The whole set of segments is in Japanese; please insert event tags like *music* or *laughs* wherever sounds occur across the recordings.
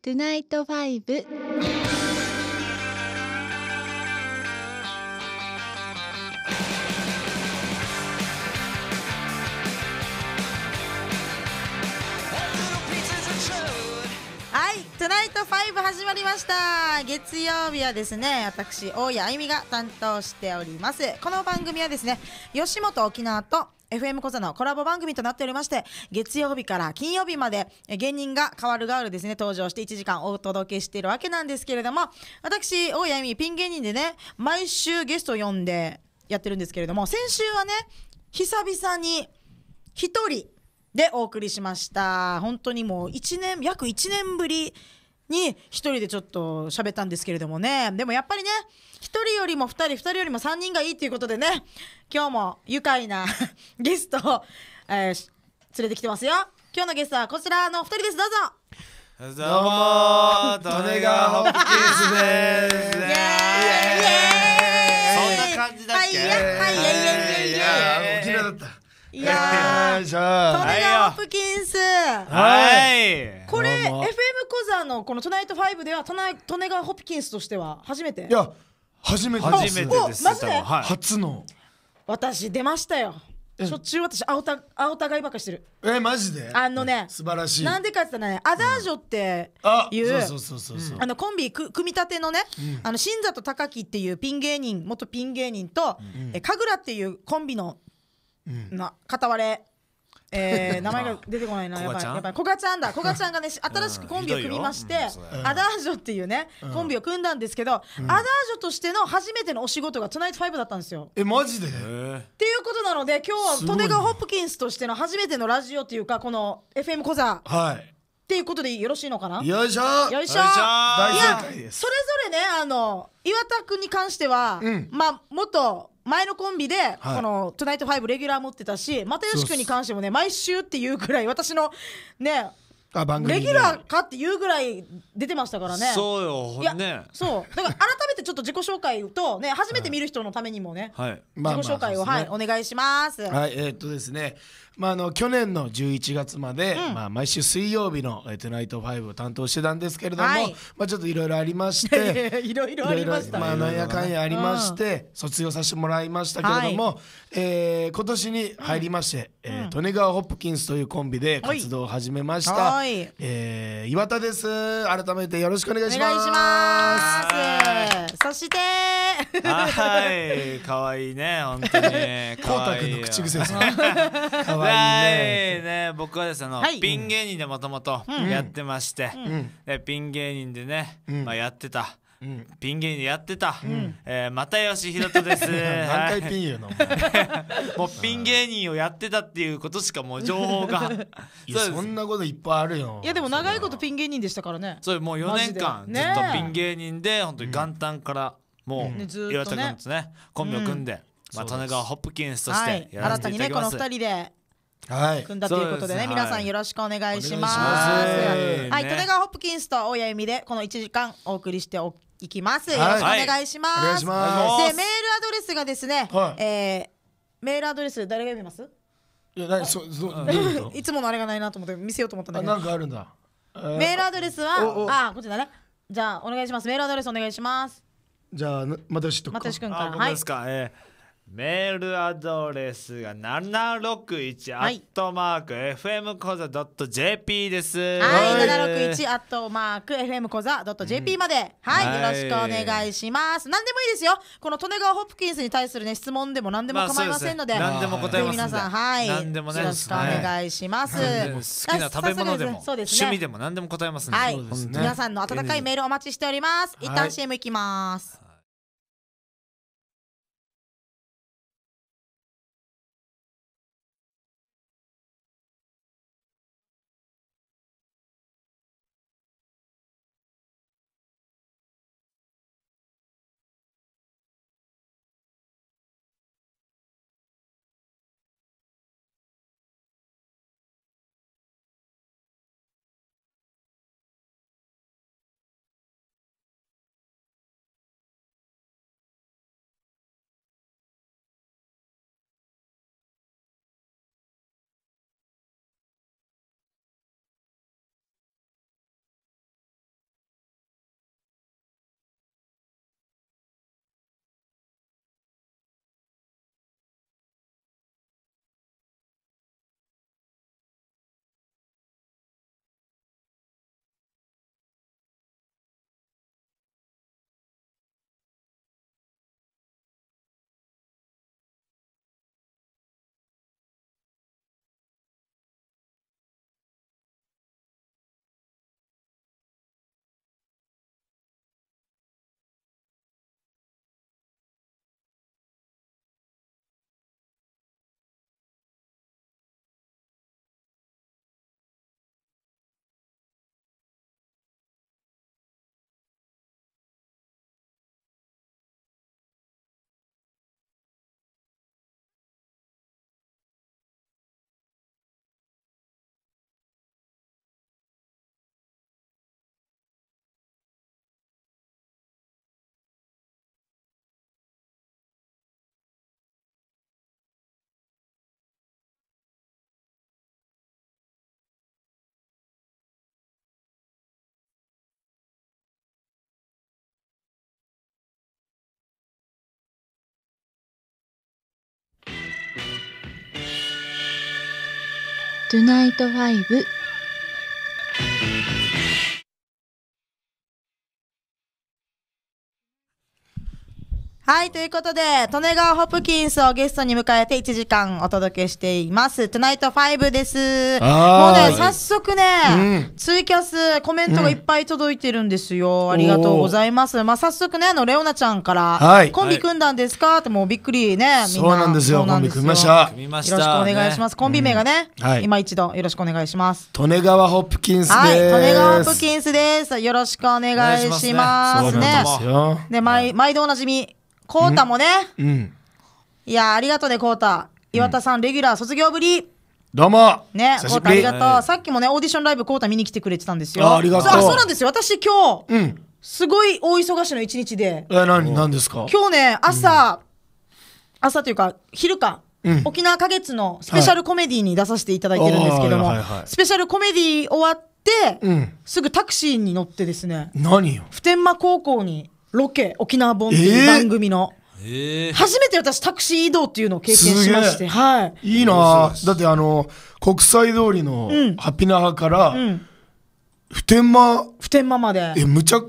トゥナイトファイブ。はい「トゥナイトファイブ始まりました月曜日はですね私大谷あゆみが担当しておりますこの番組はですね吉本沖縄と FM 小座のコラボ番組となっておりまして月曜日から金曜日まで芸人が変わるガーるですね登場して1時間お届けしているわけなんですけれども私大谷美ピン芸人でね毎週ゲスト呼んでやってるんですけれども先週はね久々に1人でお送りしました本当にもう1年約1年ぶりに1人でちょっと喋ったんですけれどもねでもやっぱりね1人よりも2人2人よりも3人がいいということでね今日も愉快な *laughs* ゲストを、えー、連れてきてますよ今日のゲストはこちらの2人ですどうぞどうもー、利根川ホッキンスです。イエーイイエーイそんな感じだっけはい、い、やいやいやだった。いやー、利根川ホッキンス。はい。これ、FM コザのこのトナイトブでは、トナ利根川ホッキンスとしては初めていや、初めて初めてです初の私出ましたよしょっちゅう私青た青たがいばかしてるえマジであのね素晴らしいなんでかって言ったらねアダージョっていうあのコンビ組み立てのね、あの新里高樹っていうピン芸人元ピン芸人と、え神楽っていうコンビの、うん、な片割れえー、*laughs* 名前が出てこないな、やっぱり、やっぱり、こがちゃんだ、こがちゃんがね、新しくコンビを組みまして、アダージョっていうね、コンビを組んだんですけど、アダージョとしての初めてのお仕事が、トナイトファイブだったんですよ。え、マジでっていうことなので、今日は、トネガホップキンスとしての初めてのラジオっていうか、この FM 小座。はい。っていうことでよろしいのかなよいしょよいしょいやそれぞれねあの岩田君に関しては、うん、まあ元前のコンビで、はい、この「トゥナイトファイブレギュラー持ってたし又吉君に関してもね毎週っていうくらい私のねあ番組レギュラーかっていうぐらい出てましたからねそうよいや、ね、そうだから改めてちょっと自己紹介とね初めて見る人のためにもね、はい、自己紹介を、はい、お願いしますはいえー、っとですねまあ、あの去年の11月まで、うんまあ、毎週水曜日の「えートゥナイトファ5」を担当してたんですけれども、はいまあ、ちょっといろいろありましていろいろありましたまあ、なんやかんやありまして、卒業させてもらいましたけれども、えー今年に入りまして、えー利根川ホップキンスというコンビで活動を始めました、はいえー岩田です改めてよろしくお願いします願いします。そして、はい、可愛いね、本当に。こうたくんの口癖ですね。可 *laughs* ねね僕はですね、はい、ピン芸人でもともとやってまして、うん、ピン芸人でね、うん、まあ、やってた。うん、ピン芸人でやってた、うん、えー、又吉弘人です *laughs* 何回ピン言うの、*laughs* もうピン芸人をやってたっていうことしかもう情報が *laughs* そんなこといっぱいあるよいやでも長いことピン芸人でしたからねそうもう4年間ずっとピン芸人で、ね、本当に元旦からもう、うん、岩田君ですねコンビを組んで、うんまあ、種川ホップキンスとしてやらせていただきます、はい、新たにねこの二人で組んだということでね、皆さんよろしくお願いします。はい、利根川ホップキンスと親指でこの1時間お送りしておいきます。よろしくお願いします。でメールアドレスがですね、えメールアドレス誰が読みます？いや、そそう *laughs* いつものあれがないなと思って見せようと思ったんだけど。なんかあるんだ。メールアドレスはあこちらね。じゃあお願いします。メールアドレスお願いします。じゃあまたしとまたしくんから。はい。メールアドレスが761アットマーク FM コザ .jp です。はい、761アットマーク FM コザ .jp まで、うん、はい、よろしくお願いします。何でもいいですよ。この利根川ホプキンスに対するね質問でも何でも構いませんので、まあ、何でも答えます皆さん、はい、何でも、ね、よろしくお願いします。好きな食べ物でも、そうですね、趣味でも何でも答えますはい、ね、皆さんの温かいメールお待ちしております。一旦 CM いきます。はいトゥナイト5はい、ということで、利根川ホプキンスをゲストに迎えて1時間お届けしています。Tonight5 です。もうね、早速ね、うん、ツイキャス、コメントがいっぱい届いてるんですよ。うん、ありがとうございます。まあ、早速ね、あの、レオナちゃんから、はい、コンビ組んだんですか、はい、ってもうびっくりね、みんな。そうなんですよ、コンビ組みました。よろしくお願いします。ね、コンビ名がね、うん今一度よろしくお願いします。利根川ホプキンスです。はい、利根川ホプキンスです。よろしくお願いしますね。で、毎度おなじみ。浩太もね。うん。いや、ありがとうね、浩太岩田さん、レギュラー卒業ぶり。どうもね、コータありがとう、さっきもね、オーディションライブ浩太見に来てくれてたんですよ。あ、ありがとう。そうなんですよ。私今日、うん、すごい大忙しの一日で。え、な何ですか今日ね、朝、うん、朝というか、昼か。うん、沖縄花月のスペシャルコメディに出させていただいてるんですけども、はいはいはい、スペシャルコメディ終わって、すぐタクシーに乗ってですね何よ普天間高校にロケ、沖縄本っていう番組の。えー、初めて私タクシー移動っていうのを経験しまして。はい。いいなだってあの、国際通りのハピナハから、うん、普天間。普天間まで。え、むちゃ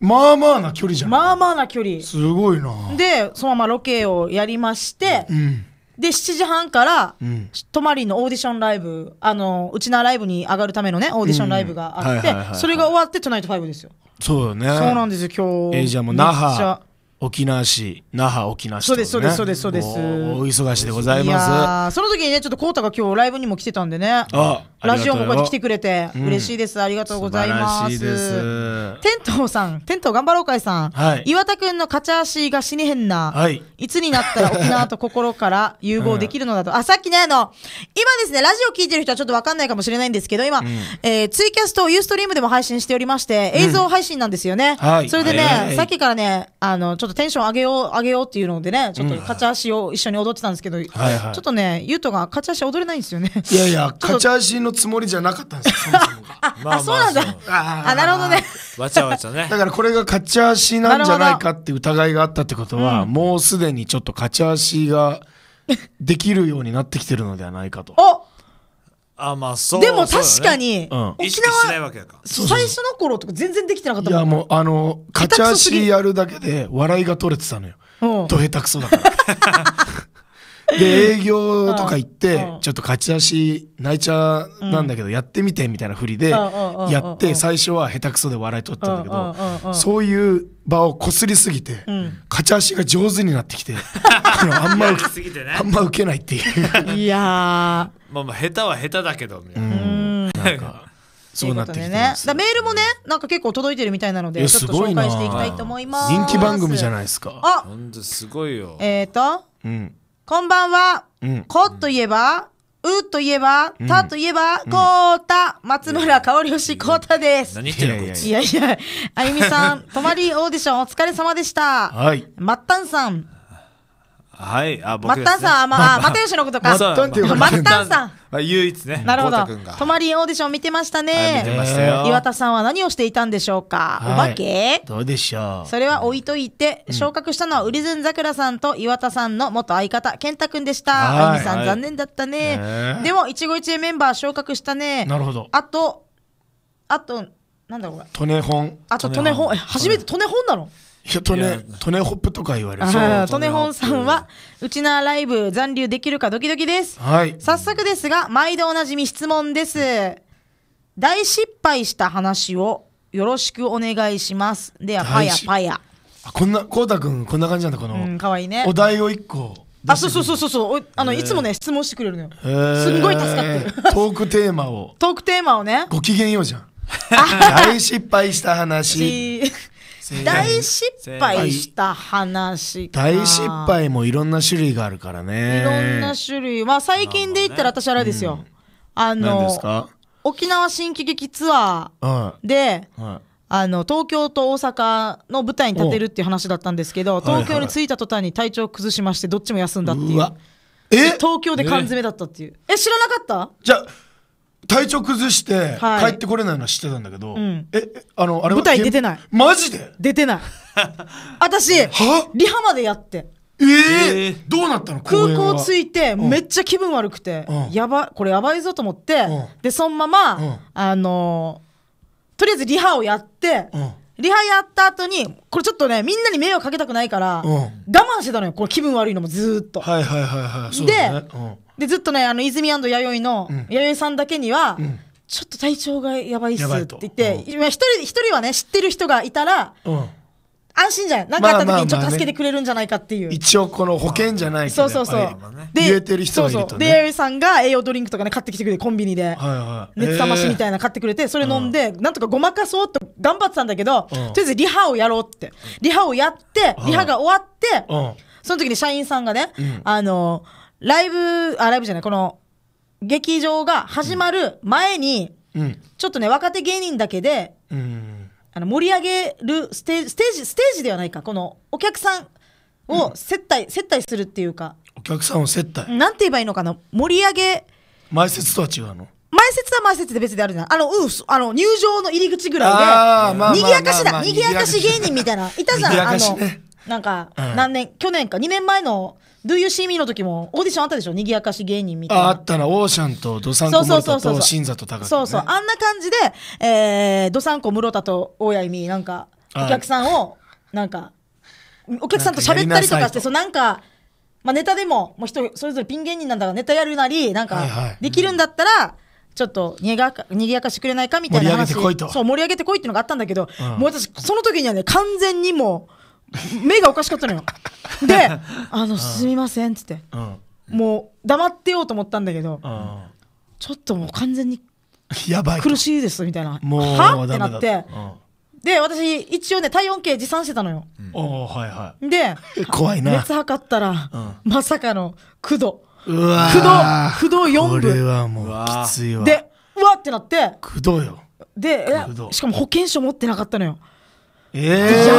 まあまあな距離じゃん。まあまあな距離。すごいな。で、そのままロケをやりまして、うん、で、7時半から、うん、泊まりのオーディションライブ、あの、うちなライブに上がるためのね、オーディションライブがあって、それが終わって、トナイト5ですよ。そうよねそうなんですよ今日えー、じゃあもう那覇沖縄市那覇沖縄市、ね、そうですそうですそうですそうですお忙しいでございますその時にねちょっとコウタが今日ライブにも来てたんでねあラジオもこうやって来てくれて、嬉しいです。ありがとうございます。天童さん、天童頑張ろうかいさん、岩田くんの勝ち足が死にへんな、い、つになったら沖縄と心から融合できるのだと。*laughs* あ、さっきね、あの、今ですね、ラジオ聞いてる人はちょっとわかんないかもしれないんですけど、今、えツイキャストユーストリームでも配信しておりまして、映像配信なんですよね。それでね、さっきからね、あの、ちょっとテンション上げよう、上げようっていうのでね、ちょっと勝ち足を一緒に踊ってたんですけど、ちょっとね、ゆうとが勝ち足踊れないんですよね。いやいや、*laughs* 勝ち足のつもりじゃなかったんですよ、そもそもが。*laughs* あ、そうなんだ。あなるほどね。わちゃわちゃね。だからこれが勝ち足なんじゃないかって疑いがあったってことは、もうすでにちょっと勝ち足ができるようになってきてるのではないかと。おあまあそうでも確かに、沖縄最初の頃とか全然できてなかったいやもうあの勝ち足やるだけで笑いが取れてたのよと下手くそだからで営業とか行って、ちょっと勝ち足泣いちゃなんだけど、やってみてみたいなふりでやって、最初は下手くそで笑い取ったんだけど、そういう場をこすりすぎて、勝ち足が上手になってきて、*laughs* あんま受け、あんま受けないっていう。*laughs* いやまあまあ下手は下手だけど、みたいな。んか。そうなってきてね、だメールもねなんか結構届いてるみたいなのでちょっと紹介していきたいと思います人気番組じゃないですかあすごいよえっ、と、うん、こんばんは。うんこっといえば、うといえば、たといえば、こうた、松村香織しこうたです。何してんのこいち。いついやいや、あゆみさん、*laughs* 泊まりオーディションお疲れ様でした。はい。末端さん、はい、あ、僕でマッタンさん、まあ、マテンシのことか。マッタンっていうマッタンさん。あ、唯一ね。なるほど。泊まりオーディション見てましたね。見てましたよ。岩田さんは何をしていたんでしょうか。お化けどうでしょう。それは置いといて、昇格したのはウリズンザクラさんと岩田さんの元相方、健太くんでした。あゆみさん、残念だったね。でも、一期一会メンバー昇格したね。なるほど。あと、あと、なんだこれ。トネホン。あと、トネホン。初めてトネホンなのいや、トネ、トネホップとか言われる。トネホンさんは、うちなライブ残留できるかドキドキです。はい。早速ですが、毎度おなじみ質問です。大失敗した話をよろしくお願いします。では、パヤパヤ。あ、こんな、こうたくん、こんな感じなんだ、この。うん、かわいいね。お題を一個。あ、そうそうそうそうそう、あの、いつもね、質問してくれるのよ。すんごい助かってる。トークテーマを。*laughs* トークテーマをね。ご機嫌ようじゃん。*laughs* 大失敗した話。*laughs* 大失敗した話大失敗もいろんな種類があるからねいろんな種類まあ最近で言ったら私あれですよ、あの沖縄新喜劇ツアーで、あの東京と大阪の舞台に立てるっていう話だったんですけど東京に着いた途端に体調崩しましてどっちも休んだっていう,、え東京で缶詰だったっていうえ知らなかったじゃ体調崩して帰ってこれないのは知ってたんだけど、んえあのあれは舞台出てないマジで出てない *laughs* 私はリハまでやってええーどうなったの空港着いてめっちゃ気分悪くて、うんやばこれやばいぞと思って、うんでそのまま、うんあのーとりあえずリハをやって、リハやった後に、これちょっとね、みんなに迷惑かけたくないから、うん、我慢してたのよ。これ気分悪いのもずっと。はいはいはいはい。で、ねうん、で、ずっとね、あの、泉弥生の、弥生さんだけには、ちょっと体調がやばいっすって言って、今一人、一人はね、知ってる人がいたら、安心じゃん。何かあった時にちょっと助けてくれるんじゃないかっていう。一応この保険じゃないけど、そうそうそう。で、言えてる人はいると、ね。そうそう。で、エイさんが栄養ドリンクとかね、買ってきてくれて、コンビニで。ははいい。熱冷ましみたいな買ってくれて、それ飲んで、なんとかごまかそうと頑張ってたんだけど、とりあえずリハをやろうって。リハをやって、リハが終わって、その時に社員さんがね、あの、ライブ、あ、ライブじゃない、この、劇場が始まる前に、ちょっとね、若手芸人だけで、うんあの盛り上げるステージステージステージではないかこのお客さんを接待、うん、接待するっていうかお客さんを接待なんて言えばいいのかな盛り上げ前説とは違うの前説は前説で別であるじゃんあのうんあの入場の入り口ぐらいで、賑にぎやかしだ、賑にぎやかし芸人みたいないたじゃん、ね、あのなんか、何年、去年か、2年前の、Do You See Me の時も、オーディションあったでしょにぎやかし芸人みたいな。あ、あったな、オーシャンと、ドサンコムロタと、新里高、ね、そうそう、あんな感じで、えー、ドサンコ室田と、大谷美、なんか、お客さんを、なんか、お客さんと喋ったりとかして、そう、なんか、まあ、ネタでも、もう人、それぞれピン芸人なんだから、ネタやるなり、なんか、できるんだったら、はいはいうんちょっとにがかにぎやかしてくれないかみたいな話盛り上げてこいっていうのがあったんだけど、うん、もう私その時にはね完全にも目がおかしかったのよ *laughs* で「あのすみません」っつって、もう黙ってようと思ったんだけど、ちょっともう完全に *laughs* やばい苦しいですみたいなもうはってなって、で私一応ね体温計持参してたのよ、うんはいはい、で *laughs* 怖いな熱測ったら、うん、まさかの9度うわ9度9度4分これはもうきついわでうわってなって9度よでしかも保険証持ってなかったのよえー、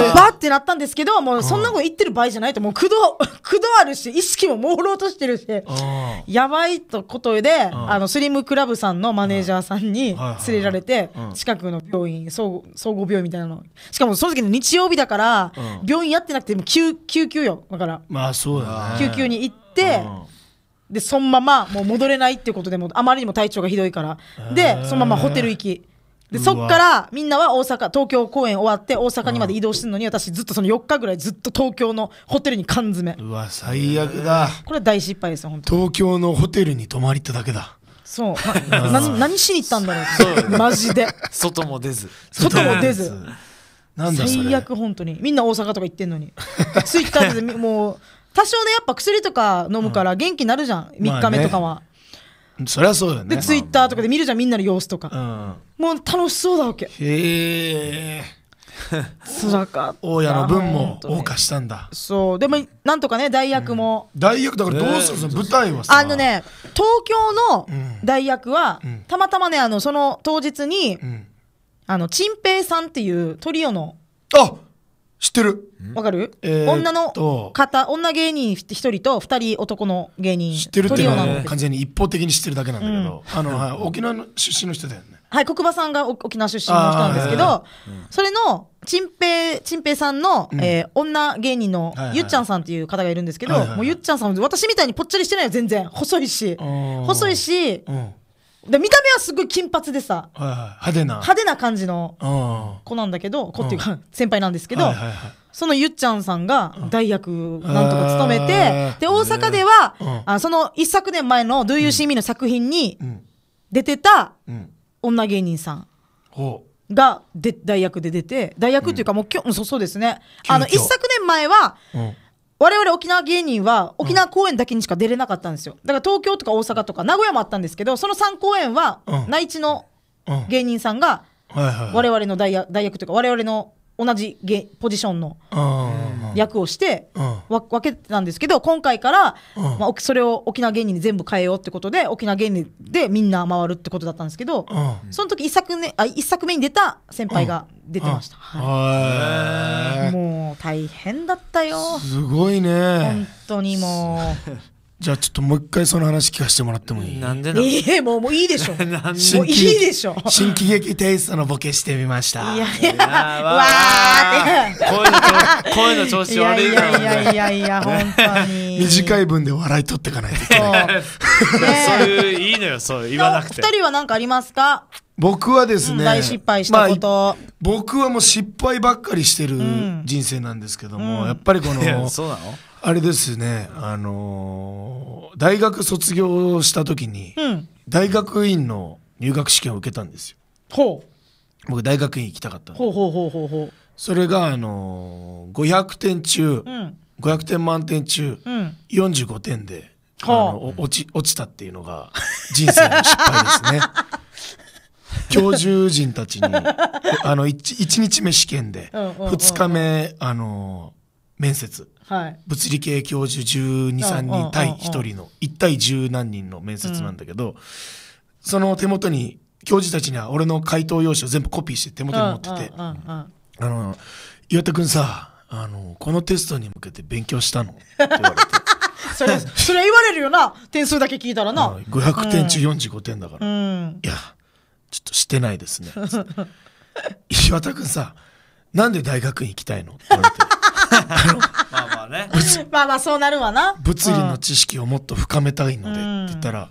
やばってなったんですけど、もうそんなこと言ってる場合じゃないと、もう苦ど、苦 *laughs* どあるし、意識も朦朧としてるし、やばいとことで、あの、スリムクラブさんのマネージャーさんに連れられて、近くの病院、総合病院みたいなの。しかもその時の日曜日だから、病院やってなくて、も救、救急よ。だから。まあそうだ、ね、救急に行って、で、そのままもう戻れないってことでも、あまりにも体調がひどいから。で、そのままホテル行き。でそっからみんなは大阪東京公演終わって大阪にまで移動してるのに、私ずっとその4日ぐらいずっと東京のホテルに缶詰うわ最悪だこれは大失敗ですよ本当東京のホテルに泊まり行っただけだそうな *laughs* 何何しに行ったんだろうマジで外も出ず外も出ずなんだ最悪本当にみんな大阪とか行ってんのにツイッターでもう多少ねやっぱ薬とか飲むから元気になるじゃん、3日目とかは、まあねそりゃそうだよねでツイッターとかで見るじゃんみんなの様子とか、もう楽しそうだわけへえつらかった大家の分も謳歌したんだそうでもなんとかね代役も、代役だからどうするの、舞台はさあのね東京の代役は、たまたまねあのその当日に、あのチンペイさんっていうトリオのあ知ってるわかる、えー、女の方女芸人一人と二人男の芸人知ってるっていうのは完全に一方的に知ってるだけなんだけど、うん、あの、はい、沖縄の出身の人だよねはい国場さんが沖縄出身の人なんですけど、それのちんぺいチンペイさんの、うん、えー、女芸人のゆっちゃんさんっていう方がいるんですけど、はいはい、もうゆっちゃんさん私みたいにぽっちゃりしてないよ全然細いし細いし、うんで見た目はすごい金髪でさ派手な派手な感じの子なんだけど子っていうか先輩なんですけど、はいはいはい、そのゆっちゃんさんが代役なんとか務めてで大阪では、あその一昨年前の「Do You See Me」の作品に出てた女芸人さんがで役で出て代役っていうかもうきょ、うん、そうそうですねあの一昨年前は、うん我々沖縄芸人は沖縄公演だけにしか出れなかったんですよ、だから東京とか大阪とか名古屋もあったんですけどその3公演は内地の芸人さんが我々の代役代役というか我々の同じポジションの役をして分けてたんですけど今回から、まあ、それを沖縄芸人に全部変えようってことで沖縄芸人でみんな回るってことだったんですけどその時一作,、ね、あ一作目に出た先輩が出てました、はい、もう大変だったよすごいね本当にもうじゃあちょっともう一回その話聞かせてもらってもいいなんでなのいえ、もう、もういいでしょ。*laughs* もういいでしょ。新喜劇テイストのボケしてみました。いやいや、わーって。声の調声の調い子や悪いからねやいやいやいや、本当に。*laughs* 短い分で笑い取ってかないといけない。そう。*laughs* そういういいのよそう言わなくて二人は何かありますか僕はですね、大失敗したこまあと。僕はもう失敗ばっかりしてる人生なんですけども、やっぱりこの、そうなのあれですね、あのー大学卒業した時に、うん大学院の入学試験を受けたんですよ。ほう僕大学院行きたかったほうほうほうほうほうそれが、あのー500点中、ううん500点満点中、うん45点で、あはあのお落ち落ちたっていうのが人生の失敗ですね。*laughs* 教授人たちにあの 1, 日目試験でうんうんうん2日目あの面接はい、物理系教授123人対1人の1対10何人の面接なんだけど、うん、その手元に教授たちには俺の回答用紙を全部コピーして手元に持ってて「あの岩田君さあのこのテストに向けて勉強したの?」って言われて。*laughs* それそれ言われるよな点数だけ聞いたらな500点中45点だから、うん、いやちょっとしてないですね岩田君さなんで大学院行きたいのって言われてまあまあね。まあまあそうなるわな。物理の知識をもっと深めたいので、って言ったら、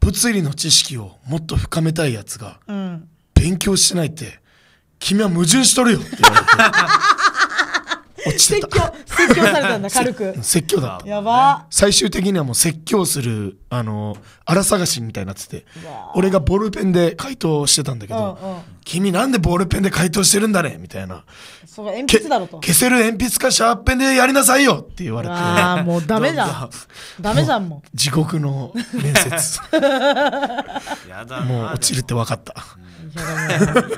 物理の知識をもっと深めたいやつが、勉強してないって、君は矛盾しとるよって言われて。落ちてた説教説教されたんだ *laughs* 軽く説教だったやば最終的にはもう説教するあの荒探しみたいになってて俺がボールペンで回答してたんだけど、うんうん、君なんでボールペンで回答してるんだねみたいなそ鉛筆だろと消せる鉛筆かシャーペンでやりなさいよって言われてああもうダメじゃんダメじゃんもう地獄の面接 *laughs* もう落ちるって分かった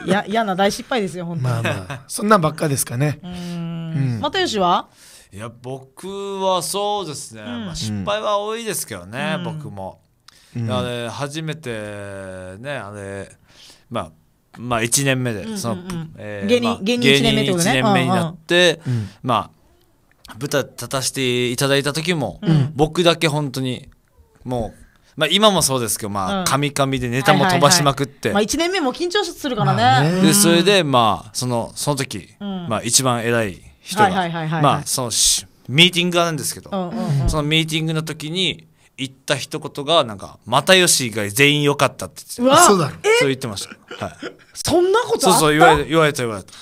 いや嫌な大失敗ですよ本当にまあまあそんなんばっかですかねうん又吉はいや僕はそうですね、うん、まあ、失敗は多いですけどね、うん、僕も、うん、あれ初めてねあれまあまあ、1年目でその、うんうん、芸人、1年目っ年目になって、うんまあ舞台立たせていただいた時も、僕だけ本当にもうまあ、今もそうですけど、まあ、かみかみでネタも飛ばしまくって、ま1年目も緊張するからね,、でそれでまあそのその時、まあ、一番偉い人が、まあそのミーティングがあるんですけど、そのミーティングの時に言った一言がなんか「又吉以外全員良かった」って言ってそうだそう言ってました、はい、そんなことあったそうそう言われ言われた言われた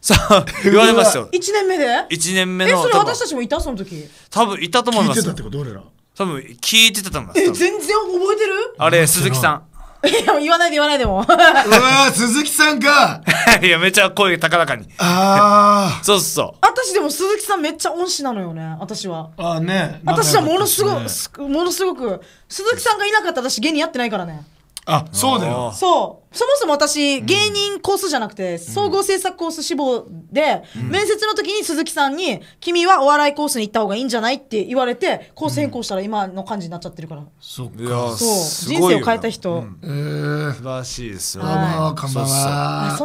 さあ言われましたよ1 *laughs* 年目で1年目のえそれ私たちもいたその時多分いたと思います聞いてたってこと俺ら多分聞いてたと思いますえ全然覚えてるあれ鈴木さんいや、言わないで言わないでも。*laughs* うわ鈴木さんか *laughs* いや、めちゃ声高らかに。ああ。*laughs* そうそう。私でも鈴木さんめっちゃ恩師なのよね、私は。ああね。私はものすごく、ね、ものすごく、鈴木さんがいなかったら私芸人やってないからね。あそうだよそうそもそも私芸人コースじゃなくて、総合制作コース志望で、面接の時に鈴木さんに「君はお笑いコースに行った方がいいんじゃない?」って言われてコース変更したら今の感じになっちゃってるから、そっかそう人生を変えた人、えー、素晴らしいですよ、どうもこんそ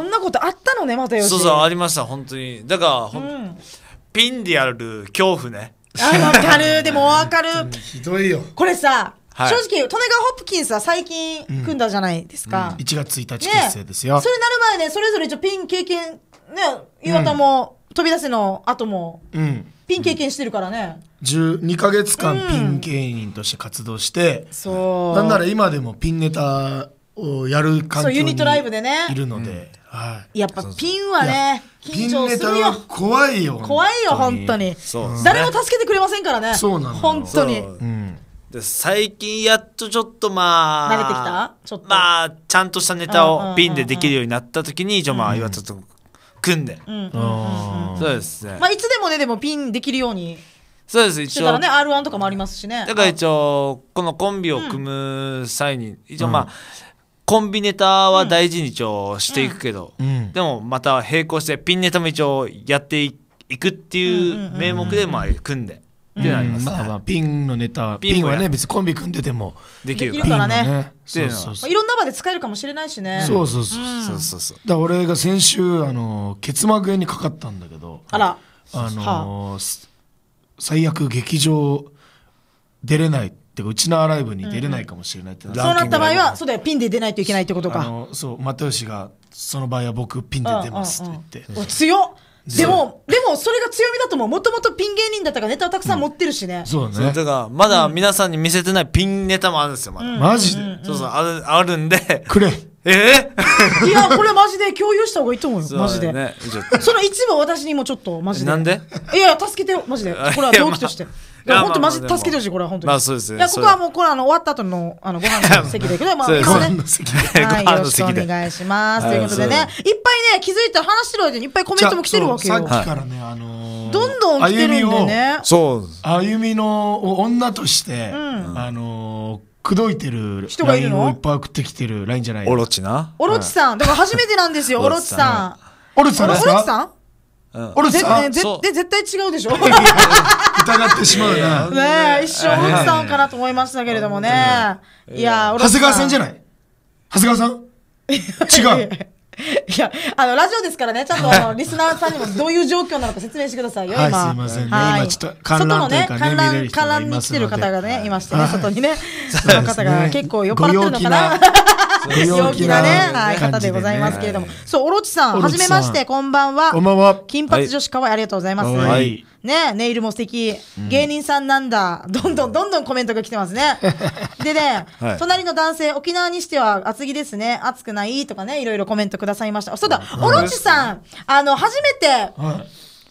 んなことあったのねまたよしそうそうありました本当にだからほん、ピンである恐怖ねあわかるでもわかるひどいよこれさはい、正直、トネガホップキンスは最近組んだじゃないですか。うん、1月1日結成ですよ。ね、それなる前ね、それぞれ一応ピン経験、ね、岩田も、飛び出せの後も、ピン経験してるからね。12か月間ピン芸人として活動して、そうなんなら今でもピンネタをやる環境でユニットライブでね、うん、はい、やっぱピンはね緊張するよ怖いよ怖いよ本当に、ね、誰も助けてくれませんからねそうなの本当に、うんで最近やっとちょっとまあ慣れてきたちょっとまあちゃんとしたネタをピンでできるようになった時に一応まあ岩田と組んで、そうですねまあいつでもねでもピンできるようにそうです一応だからね R1 とかもありますしねだから一応このコンビを組む際に、一応まあ、コンビネタは大事に一応していくけど、うん、でもまた並行してピンネタも一応やっていくっていう名目でまあ組んで、ってなります、まあ、ピンのネタピンはね別にコンビ組んでてもできるからねそうそうそういろんな場で使えるかもしれないしねそうそうそうそうそうそうだ俺が先週あの結膜炎にかかったんだけどあらあの最悪劇場出れないってうちのアライブに出れないかもしれないって、うん、そうなった場合はそうだよピンで出ないといけないってことかそう又吉がその場合は僕ピンで出ますって言って、うんうん、強っでも、でもそれが強みだと思う。もともとピン芸人だったからネタたくさん持ってるしね。そうだね。だか、まだ皆さんに見せてないピンネタもあるんですよ、まだ。マジでそうそう、ある、あるんで。くれ。えー、*laughs* いやこれマジで共有した方がいいと思うよマジで、ね、その一部私にもちょっとマジでなんでいや助けてマジで *laughs* これは同期として、いや本当マジ助けてほしいこれは本当に。まあそうですね。いやここはもうこれあの終わった後のあのご飯の席だけどまあ今ね。はいよろしくお願いしますということでねいっぱいね気づいた話してる間にいっぱいコメントも来てるわけよ。さっきからねあのどんどん来てるんでね。そう。歩みの女としてあの。口説いてる人がいるのをいっぱい送ってきてる LINE じゃないオロチな。オロチさん、だから初めてなんですよ、オロチさオロん。さんですオロチさんオロチさんねぜ絶対違うでしょ疑ってしまうな。え、一生オロチさんかなと思いましたけれどもね。いや、オロ長谷川さんじゃない長谷川さん違う。*laughs* いや、あの、ラジオですからね、ちゃんとあの、リスナーさんにもどういう状況なのか説明してくださいよ、はい、今。すいませんね。はい、今ちょっと観覧というか、ね、外のね、観覧、観覧に来てる方がね、いましてね、外にね。*laughs* *laughs* その方が結構酔っ払ってるのかな。陽気なね、方でございますけれども。そう、オロチさん、はじめまして、こんばんは。こんばんは。金髪女子かわいありがとうございます。はい。ね、ネイルも素敵、芸人さんなんだ。どんどんどんどんコメントが来てますね。*laughs* でね、隣の男性、沖縄にしては厚着ですね。暑くないとかね、いろいろコメントくださいました。そうだ、オロチさん、あの、初めて、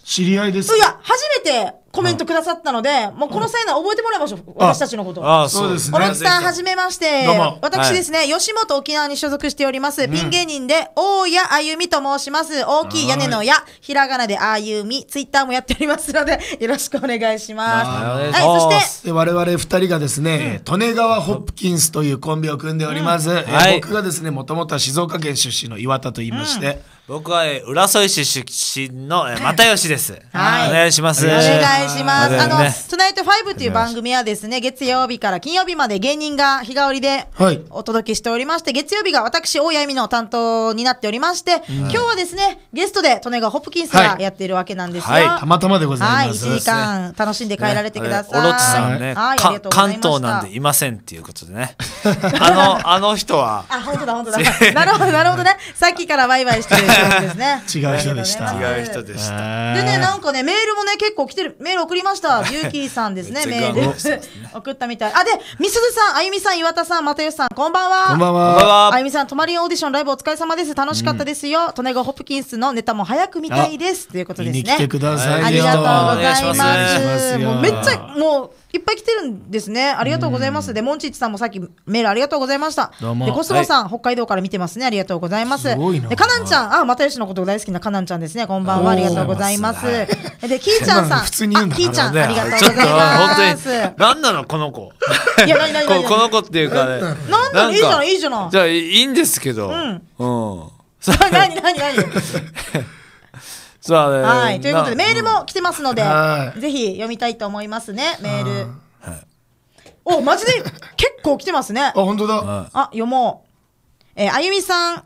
知り合いですいや、初めてコメントくださったので、もうこの際なら覚えてもらいましょう、私たちのこと。ああ、そうですね。小野さん、はじめまして。私ですね、吉本沖縄に所属しております、ピン芸人で、大谷あゆみと申します。大きい屋根の屋、ひらがなであゆみ、ツイッターもやっておりますので、*laughs* よろしくお願いします。はい、そして、我々二人がですね、利根川ホップキンスというコンビを組んでおります。僕がですね、もともとは静岡県出身の岩田と言いまして、僕は、えー、浦添市出身の、えー、又吉です、はい。お願いします。お願いします。あの、トゥナイトファイブという番組はですね、月曜日から金曜日まで芸人が日替わりでお届けしておりまして、はい、月曜日が私、大谷美の担当になっておりまして、うん、今日はですね、ゲストで利根がホップキンスがやっているわけなんですが、はい、はい、たまたまでございます。はい、1時間楽しんで帰られてください。ね、おろちさんね、はい、関東なんでいませんっていうことでね。あの、あの人は。あ、本当だ、本当だ。なるほど、なるほどね。さっきからワイワイしてる。違う人でした。違う人でした。でね、なんかね、メールもね、結構来てる、メール送りました。ビューキーさんですね、メール。送ったみたい。あ、で、みすずさん、あゆみさん、岩田さん、又吉さん、こんばんは。こんばんは。あゆみさん、泊まりオーディションライブお疲れ様です。楽しかったですよ。トネゴ・ホプキンスのネタも早く見たいです。ということですね。ありがとうございます。もうめっちゃ、もう、いっぱい来てるんですね。ありがとうございます。で、モンチッチさんもさっきメールありがとうございました。で、コスモさん、はい、北海道から見てますね。ありがとうございます。すで、カナンちゃん、あ、又吉のこと大好きなカナンちゃんですね。こんばんは。ありがとうございます。はい、で、キーちゃんさん、キーちゃん、ありがとうございます。何なのこの子。いや、何、何、なこの子っていうかね。なんいいじゃん、いいじゃん。じゃあ、いいんですけど。うん。うん。*laughs* 何何何そうね。はい。ということで、メールも来てますので、ぜひ読みたいと思いますね、メール。お、マジで結構来てますね。あ、本当だ。あ、読もう。えあゆみさん、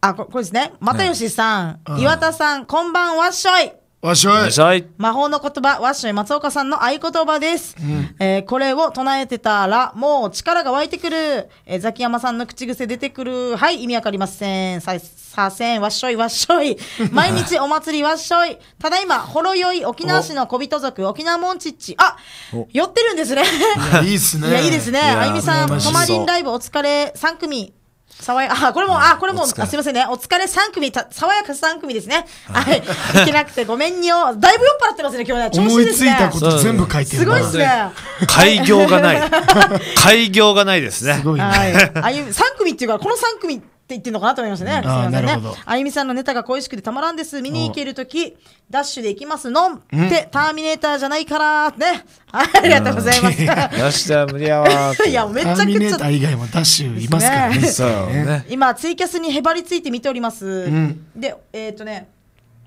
あ、ここれですね。又吉さん、岩田さん、こんばんはっしょい。わっしょい。魔法の言葉、わっしょい松岡さんの合言葉です。うん、えー、これを唱えてたら、もう力が湧いてくる。えー、ザキヤマさんの口癖出てくる。はい、意味わかりません。さ、させん、わっしょい、わっしょい。*laughs* 毎日お祭り、わっしょい。ただいま、ほろ酔い、沖縄市の小人族、沖縄モンチッチ。あ、寄ってるんですね。いいですね。いや、いいですね。あゆみさん、トマりんライブお疲れ。3組。爽や *laughs* あこれも、あ、これも、あすみませんね。お疲れ3組、た爽やか3組ですね。はい。いけなくてごめんよ。だいぶ酔っ払ってますね、今日ね。調子いいですね。思いついたこと全部書いてる。すごいですね。開業がない。開 *laughs* 業がないですね。すごいね。はい。ああいう3組っていうか、この3組、って言ってるのかなと思いましたね。すいませんね。あゆみさんのネタが恋しくてたまらんです。見に行けるとき、ダッシュで行きます。のんって、ターミネーターじゃないから。ね。ありがとうございます。*laughs* ダッシュは無理やわ。いや、めちゃくちゃ。ターミネーター以外もダッシュいますからね。今、ツイキャスにへばりついて見ております。で、えっ、とね。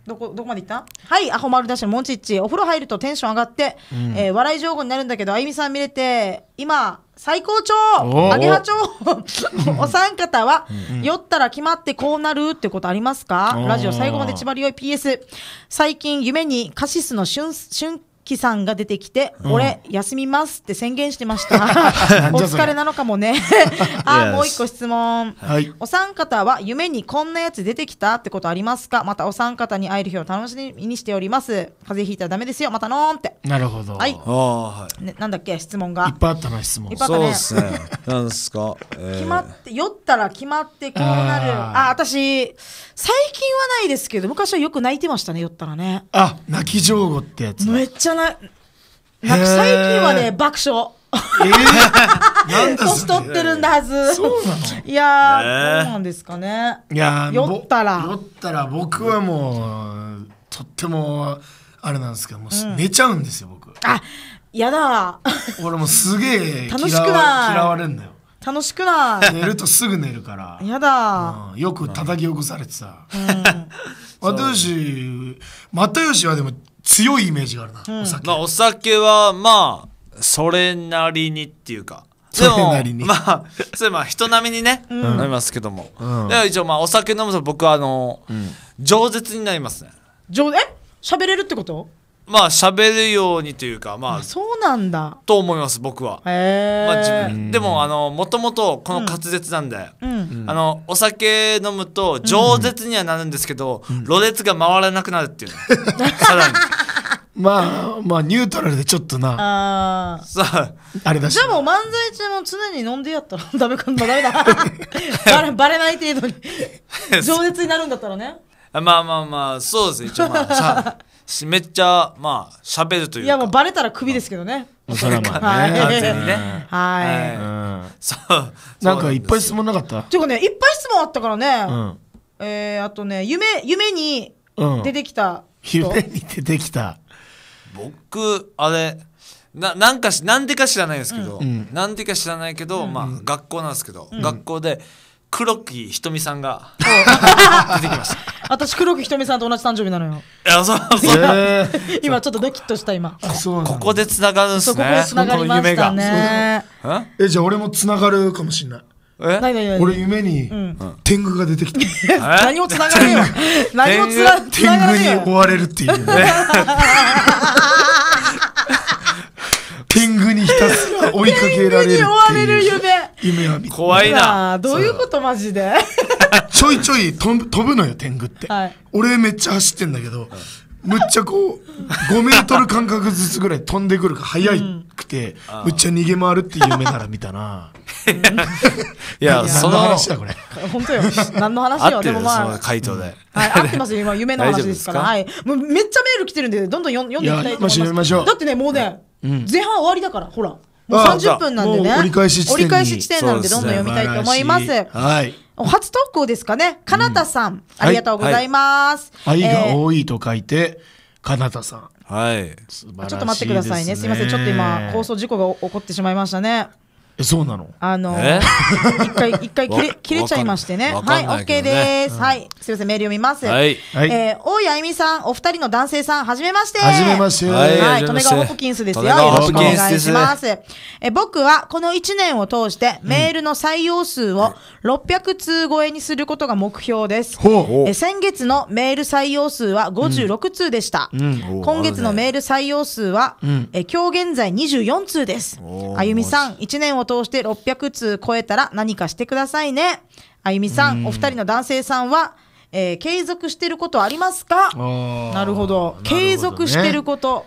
どこどこまでいったはいアホ丸出しのモンチッチお風呂入るとテンション上がって、うん、えー、笑い情報になるんだけどあゆみさん見れて今最高潮アゲハ潮お三方は、酔ったら決まってこうなるってことありますかラジオ最後まで縛りよい PS 最近夢にカシスの瞬瞬木さんが出てきて、うん、俺、休みますって宣言してました。*laughs* お疲れなのかもね。*laughs* あ、もう一個質問、はい。お三方は夢にこんなやつ出てきたってことありますかまたお三方に会える日を楽しみにしております。風邪ひいたらダメですよ。またのーんって。なるほど。はい。はい、ね、なんだっけ、質問が。いっぱいあったな、質問。いっぱいあったね。そうですね。なんすか、えー、決まって、酔ったら決まってこうなる。ああ、私、最近はないですけど、昔はよく泣いてましたね、酔ったらね。あ、泣き上戸ってやつ。めっちゃななんか最近はね、爆笑。えー、*laughs* 年取ってるんだはず。そうなのいやー、どうなんですかね。いや酔ったら。酔ったら僕はもう、とっても、あれなんですけど、もう寝ちゃうんですよ、僕。あ、やだ。俺もすげえ、楽しくない。嫌われんだよ。楽しくない寝るとすぐ寝るからやだ、よく叩き起こされてさ、うん、又 *laughs* 吉又吉はでも強いイメージがあるな、うん、お酒まあお酒はまあそれなりにっていうかでもまあそれまあ人並みにね、うん、なりますけども、うん、で一応まあお酒飲むと僕はあの、饒舌になりますねえ喋れるってことまあ喋るようにというかまああそうなんだと思います僕は、へえ、まあ、自分でもあのもともとこの滑舌なんで、うん、あのお酒飲むと饒舌にはなるんですけど、ろれつが回らなくなるっていうね *laughs* さらにまあまあニュートラルでちょっとなあさああれだしじゃあもう漫才中も常に飲んでやったらダメかダメだ *laughs* バレバレない程度に *laughs* 饒舌になるんだったらねまあまあまあそうですね一応まあさめっちゃまあ喋るといういやもうバレたらクビですけどねそれはねい完全にねはいはいそうなんかいっぱい質問なかったていうかねいっぱい質問あったからうねんえーあとね夢夢に出てきた人夢に出てきた僕あれななんかしなんでか知らないですけど、なんでか知らないけど、まあ、学校なんですけど、学校で黒木ひとみさんが出てきました私黒木ひとみさんと同じ誕生日なのよいやそうそう、今ちょっとドキッとした今ここでつながるんすねここるの夢がえじゃあ俺もつながるかもしれない俺夢に天狗が出てきた、*laughs* 何もつながるよ何もつながれ天狗に追われるっていうね *laughs* 天狗にひたすら追いかけられる追われる夢夢は見怖いなどういうことマジでちょいちょい飛ぶ飛ぶのよ天狗って、はい、俺めっちゃ走ってんだけど、むっちゃこう5メートル間隔ずつぐらい飛んでくるから速くて、うん、むっちゃ逃げ回るっていう夢なら見たないやその話だこれ本当よ何の話よ *laughs* でもまあ回答で、はい合ってますよ今夢の話ですから *laughs* はいめっちゃメール来てるんでどんどん読んでいきたいと思いますだってねもうね、前半終わりだからほらもう30分なんでね折り返し地点なんでどんどん読みたいと思いますはい初投稿ですかねかなたさん、ありがとうございます、愛が多いと書いてかなたさんはい、ちょっと待ってくださいね、すみません、ちょっと今、放送事故が起こってしまいましたね。えそうなのあのー、一回一回切れ切れちゃいましてね。はい、オッケーです、うん、はい、すみませんメール読みます。はい、えー、大谷あゆみさん、お二人の男性さん、はじめまして。はじめまして。はい、はい、トメガホプキンスですよ。よろしくお願いします。え僕はこの一年を通してメールの採用数を六百通超えにすることが目標です。うん、え先月のメール採用数は五十六通でした。うん、今月のメール採用数は、え今日現在二十四通です。あゆみさん、一年を通通して600通超えたら何かしてくださいね。あゆみさん、お二人の男性さんは、えー、継続してることありますかなるほど、継続してること。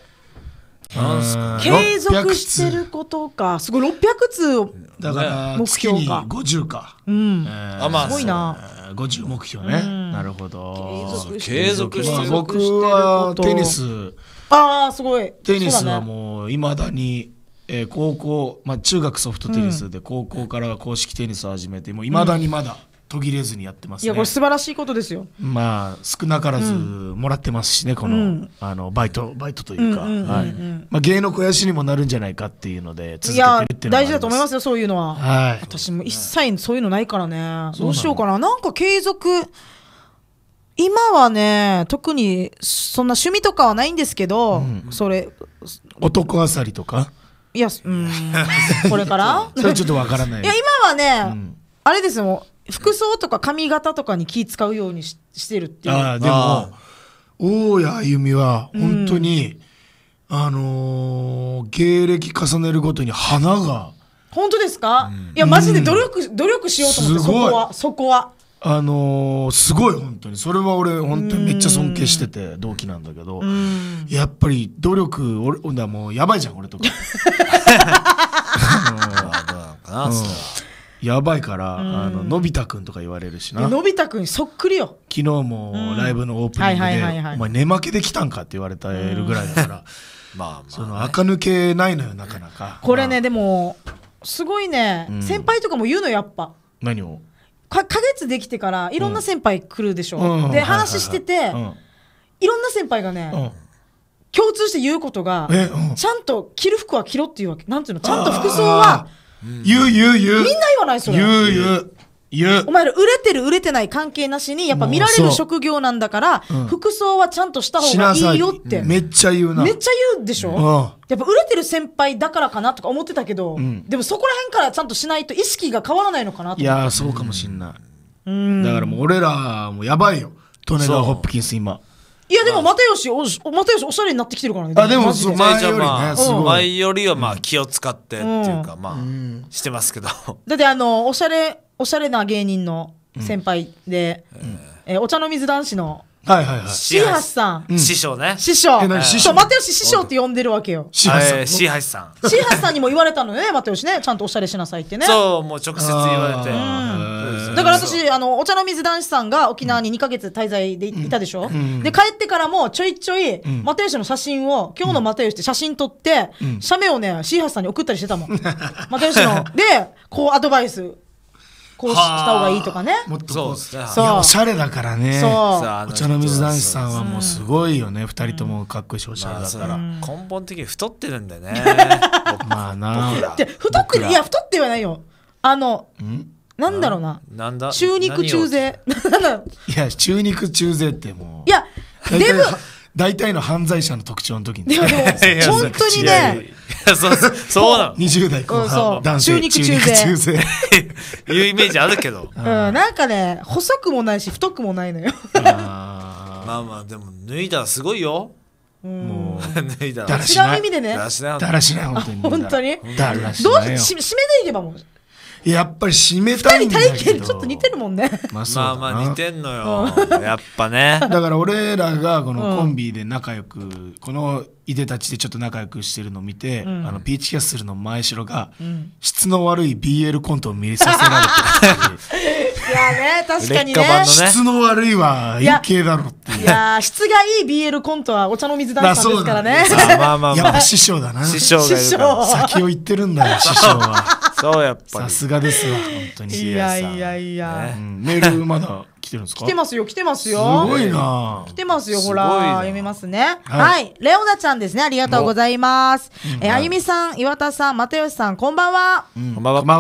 継続してることか、すごい600通だから目標か。50か。うん。あ、まあ、すごいな。50目標ね。なるほど。継続してること。僕はテニス。ああ、すごい。テニスはもういまだにえー、高校、まあ、中学ソフトテニスで高校から公式テニスを始めていまだにまだ途切れずにやってます、ね、いやこれ素晴らしいことですよまあ少なからずもらってますしね、このうん、あのバイトバイトというか、はいまあ、芸能肥やしにもなるんじゃないかっていうので続けてるっていうのは大事だと思いますよそういうのは、はい、私も一切そういうのないからね、はい、どうしようかななんか継続今はね特にそんな趣味とかはないんですけど、うん、それ男あさりとかいや、うん。*laughs* これからそれちょっとわからない。いや、今はね、うん、あれですよ。服装とか髪型とかに気使うようにししてるっていう。ああ、でも、大谷あゆみは、本当に、うん、あのー、芸歴重ねるごとに花が。本当ですか、うん、いや、マジで努力、努力しようと思って、そこは、そこは。あのー、すごい本当にそれは俺本当にめっちゃ尊敬してて同期なんだけどやっぱり努力俺だもうやばいじゃん俺とか。*laughs* やばいから、あののび太くんとか言われるしなのび太くんそっくりよ昨日もライブのオープニングで「お前寝負けできたんか?」って言われたるぐらいだからまあその垢抜けないのよなかなかこれね、まあ、でもすごいね、うん、先輩とかも言うのやっぱ何をかか月できてからいろんな先輩来るでしょ、うん、で、話してて、いいろんな先輩がね、うん、共通して言うことが、ちゃんと着る服は着ろっていうわけなんていうのちゃんと服装は言う言う言うみんな言わないそれ言う言う言う。お前ら売れてる売れてない関係なしに、やっぱ見られる職業なんだから、服装はちゃんとした方がいいよって。めっちゃ言うな。めっちゃ言うでしょ、うやっぱ売れてる先輩だからかなとか思ってたけど、でもそこら辺からちゃんとしないと意識が変わらないのかなといやそうかもしんない。だからもう俺らもやばいよ。トネダ・ホップキンス今。いやでも又吉おし又吉おしゃれになってきてるからねあでもマ前よりねまあ前よりはまあ気を使ってっていうか、まあ、してますけど *laughs* だってあのおしゃれおしゃれな芸人の先輩で、えーお茶の水男子のはいはいはい。シーハさん。師匠ね。師匠。え、師匠又吉師匠って呼んでるわけよ。シーハシさん。シーハさんにも言われたのね、よしね。ちゃんとおしゃれしなさいってね。そう、もう直接言われて。だから私、あの、お茶の水男子さんが沖縄に2か月滞在でいたでしょで、帰ってからもちょいちょい、よしの写真を、今日の又吉って写真撮って、写メをね、シーハさんに送ったりしてたもん。よ *laughs* しの。で、こうアドバイス。こうした方がいいとかねもっとこうそうおしゃれだからねお茶の水男子さんはもうすごいよね、うん、人ともかっこいいしおしゃれだから、まあ、根本的に太ってるんだよねまあな太っていや太ってはないよあのなんだろうななんだ中肉中背 *laughs* いや中肉中背ってもういやでも大体の犯罪者の特徴の時に、ね、でも *laughs* 本当にねそうそうなの20代後半、うん、男性中肉中背中背 *laughs* いうイメージあるけど、うん、なんかね細くもないし太くもないのよまあまあでも脱いだらすごいよもう脱いだらだらしない違う意味でねだらしないだらしない本当に本当にだらしないどうし締めでいけばもうやっぱり締めたいんだけど体験ちょっと似てるもんね、まあ、まあまあ似てんのよやっぱねだから俺らがこのコンビで仲良くこのいでたちでちょっと仲良くしてるのを見て、うん、あのピーチキャッスルの前城が、うん、質の悪い BL コントを見させられて *laughs* いやね確かにね、ね、質の悪いは余計だろっていや質がいい BL コントはお茶の水だったですからねまあまあまあ、やっぱ師匠だな師匠先を言ってるんだよ *laughs* 師匠はそうやっぱさすがですわ本当にいやいやいや、ね、メールまだ来てるんですか来てますよ、来てますよ。すごいな来てますよ、ほら。読みますね、はい。レオナちゃんですね。ありがとうございます。えあゆみさん、岩田さん、又吉さん、こんばんは。こんばんは。こん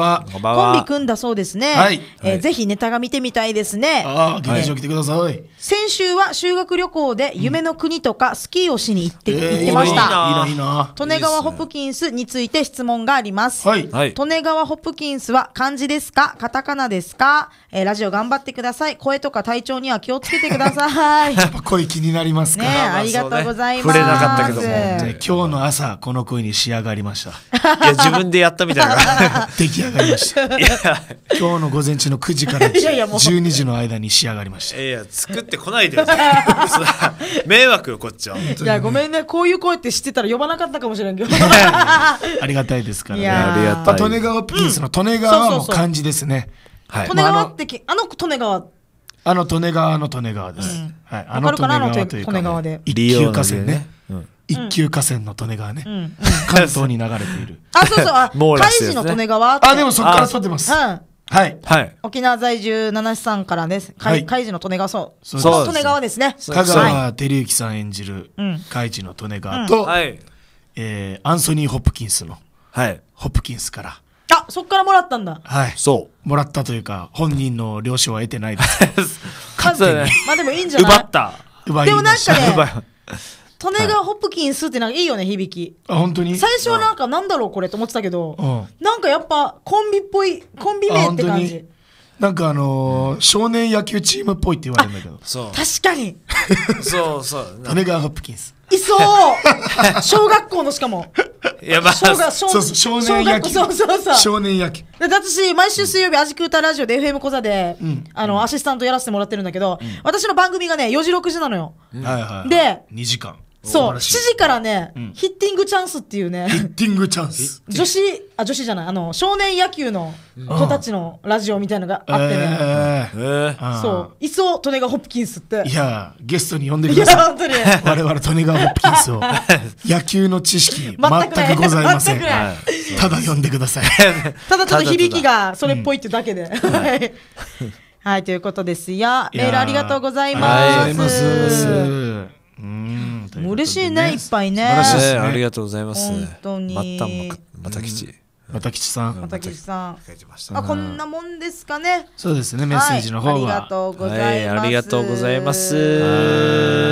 ばんは。コンビ組んだそうですね。はい。えー、はぜひネタが見てみたいですね。ああ、劇場来てください。先週は修学旅行で夢の国とかスキーをしに行って、う行ってました。いいな、いいな。利根川ホプキンスについて質問があります。はい。利根川ホプキンスは漢字ですかカタカナですかえラジオ頑張ってください。えとか体調には気をつけてください。*laughs* やっぱ声気になりますかねありがとうございます。触れなかったけども。今日の朝、この声に仕上がりました。いや、自分でやったみたいな。*laughs* 出来上がりました。*laughs* 今日の午前中の9時から12時の間に仕上がりました。いや、作ってこないで迷惑よ、こっちは。いや、ごめんね。こういう声って知ってたら呼ばなかったかもしれんけど。ありがたいですからね。ありがたい。利根川ピースの利根川はもう漢字ですね。はい、利根川ってき、あの利根川あの利根川の利根川です。はい、あの利根川というか、一級河川ね。一級河川の利根川ね、うん、関東に流れている。あ、そうそう、あ、*laughs* 海市の利根川。あ、でもそこから沿ってます。うん。はい。はい。沖縄在住、七七さんからです。海、海事の利根川、そう。そう。利根川ですね。香川照之さん演じる、海事の利根川と、えアンソニー・ホップキンスの、はい。ホップキンスから、あそっからもらったんだはいそうもらったというか本人の了承は得てないです完全 *laughs* に、ね、まあでもいいんじゃない奪った奪いでもなんかね利根川ホップキンスってなんかいいよね響きあ本当に最初はなんかなんだろうこれと思ってたけど、うん、なんかやっぱコンビっぽいコンビ名って感じなんかあのー少年野球チームっぽいって言われるんだけど確かに *laughs* そうそう利根川ホップキンスいそう *laughs* 小学校のしかも。やば小学校。そうそう少年野球。そうそうそう。少年野球。で私、毎週水曜日、アジクータラジオで FM 小座で、あの、アシスタントやらせてもらってるんだけど、私の番組がね、4時、6時なのよ。はいはい。で、2時間。そう7時からね、うんヒッティングチャンスっていうねヒッティングチャンス。女子あ女子じゃないあの少年野球の子たちのラジオみたいのがあってね、そういっそトネガ・ホプキンスっていやゲストに呼んでくいだや本当に我々トネガホップキンスを *laughs* 野球の知識全く全くございません。ただ呼んでください。*laughs* ただちょっと響きがそれっぽいってだけで。はい、ということですよ。メールありがとうございます。ありがとうございます。うん嬉しいねいっぱいねいねありがとうございます本当にまたまた吉また吉さんまた吉さんあこんなもんですかねそうですねメッセージの方はありがとうございますありがとうございます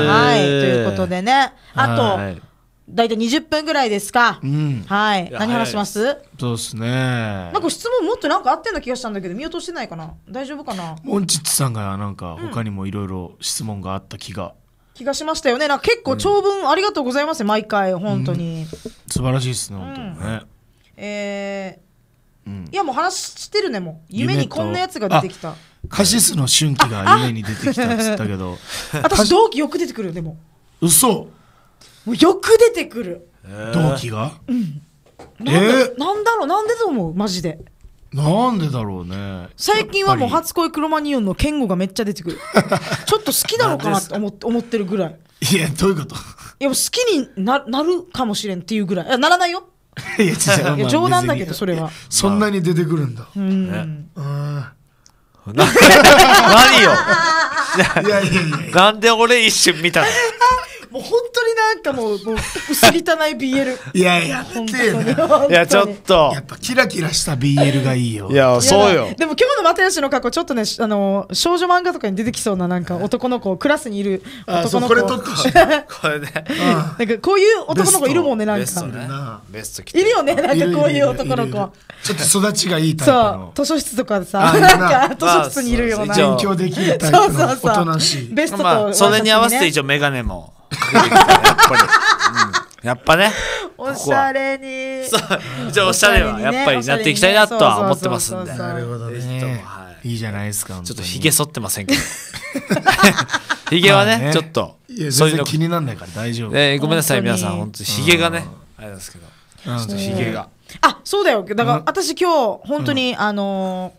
はいということでねあと大体20分ぐらいですか、うん、はい何話しますそうですねなんか質問もっとなんかあってんな気がしたんだけど見落としてないかな大丈夫かなモンチッチさんがなんか他にもいろいろ質問があった気が気がしましたよねなんか結構長文ありがとうございます、毎回本当に、素晴らしいですね本当にね、えーいやもう話してるねもう夢にこんなやつが出てきたカシスの春季が夢に出てきたっつったけど *laughs* 私同期よく出てくるでも嘘もうよく出てくる、同期が、うん、なんだ,、なんだろうなんでと思うマジでなんでだろうね最近はもう初恋クロマニオンの健吾がめっちゃ出てくる *laughs* ちょっと好きなのかなって思思ってるぐらいいやどういうこといや好きにななるかもしれんっていうぐらいいならないよいや違う、冗談だけどそれはそんなに出てくるんだ、うん、うん *laughs* 何よいやいやいやなんで俺一瞬見たのもう本当になんかもうもう薄汚い BL *laughs* いやいやいやちょっとやっぱキラキラした BL がいいよいやそうよでも今日の又吉の過去ちょっとねあの少女漫画とかに出てきそうななんか男の子クラスにいる男の子これ *laughs* これで、ね、なんかこういう男の子いるもんねなんか、ね、いるよねなんかこういう男の子ちょっと育ちがいいタイプのそう図書室とかさなんか図書室にいるような勉強できるタイプのおとしいベストと、それに合わせて一応メガネもやっぱり。やっぱね。おしゃれに。そう、じゃあおしゃれはやっぱりなっていきたいなとは思ってますんで。なるほどね。いいじゃないですか。ちょっとひげ剃ってませんけど。ひ *laughs* げはね、ちょっと。そういうの気になんないから大丈夫。えごめんなさい皆さん、本当ひげがね、あれですけど。ちょっとひげが。あ、そうだよ。だから私今日本当にあの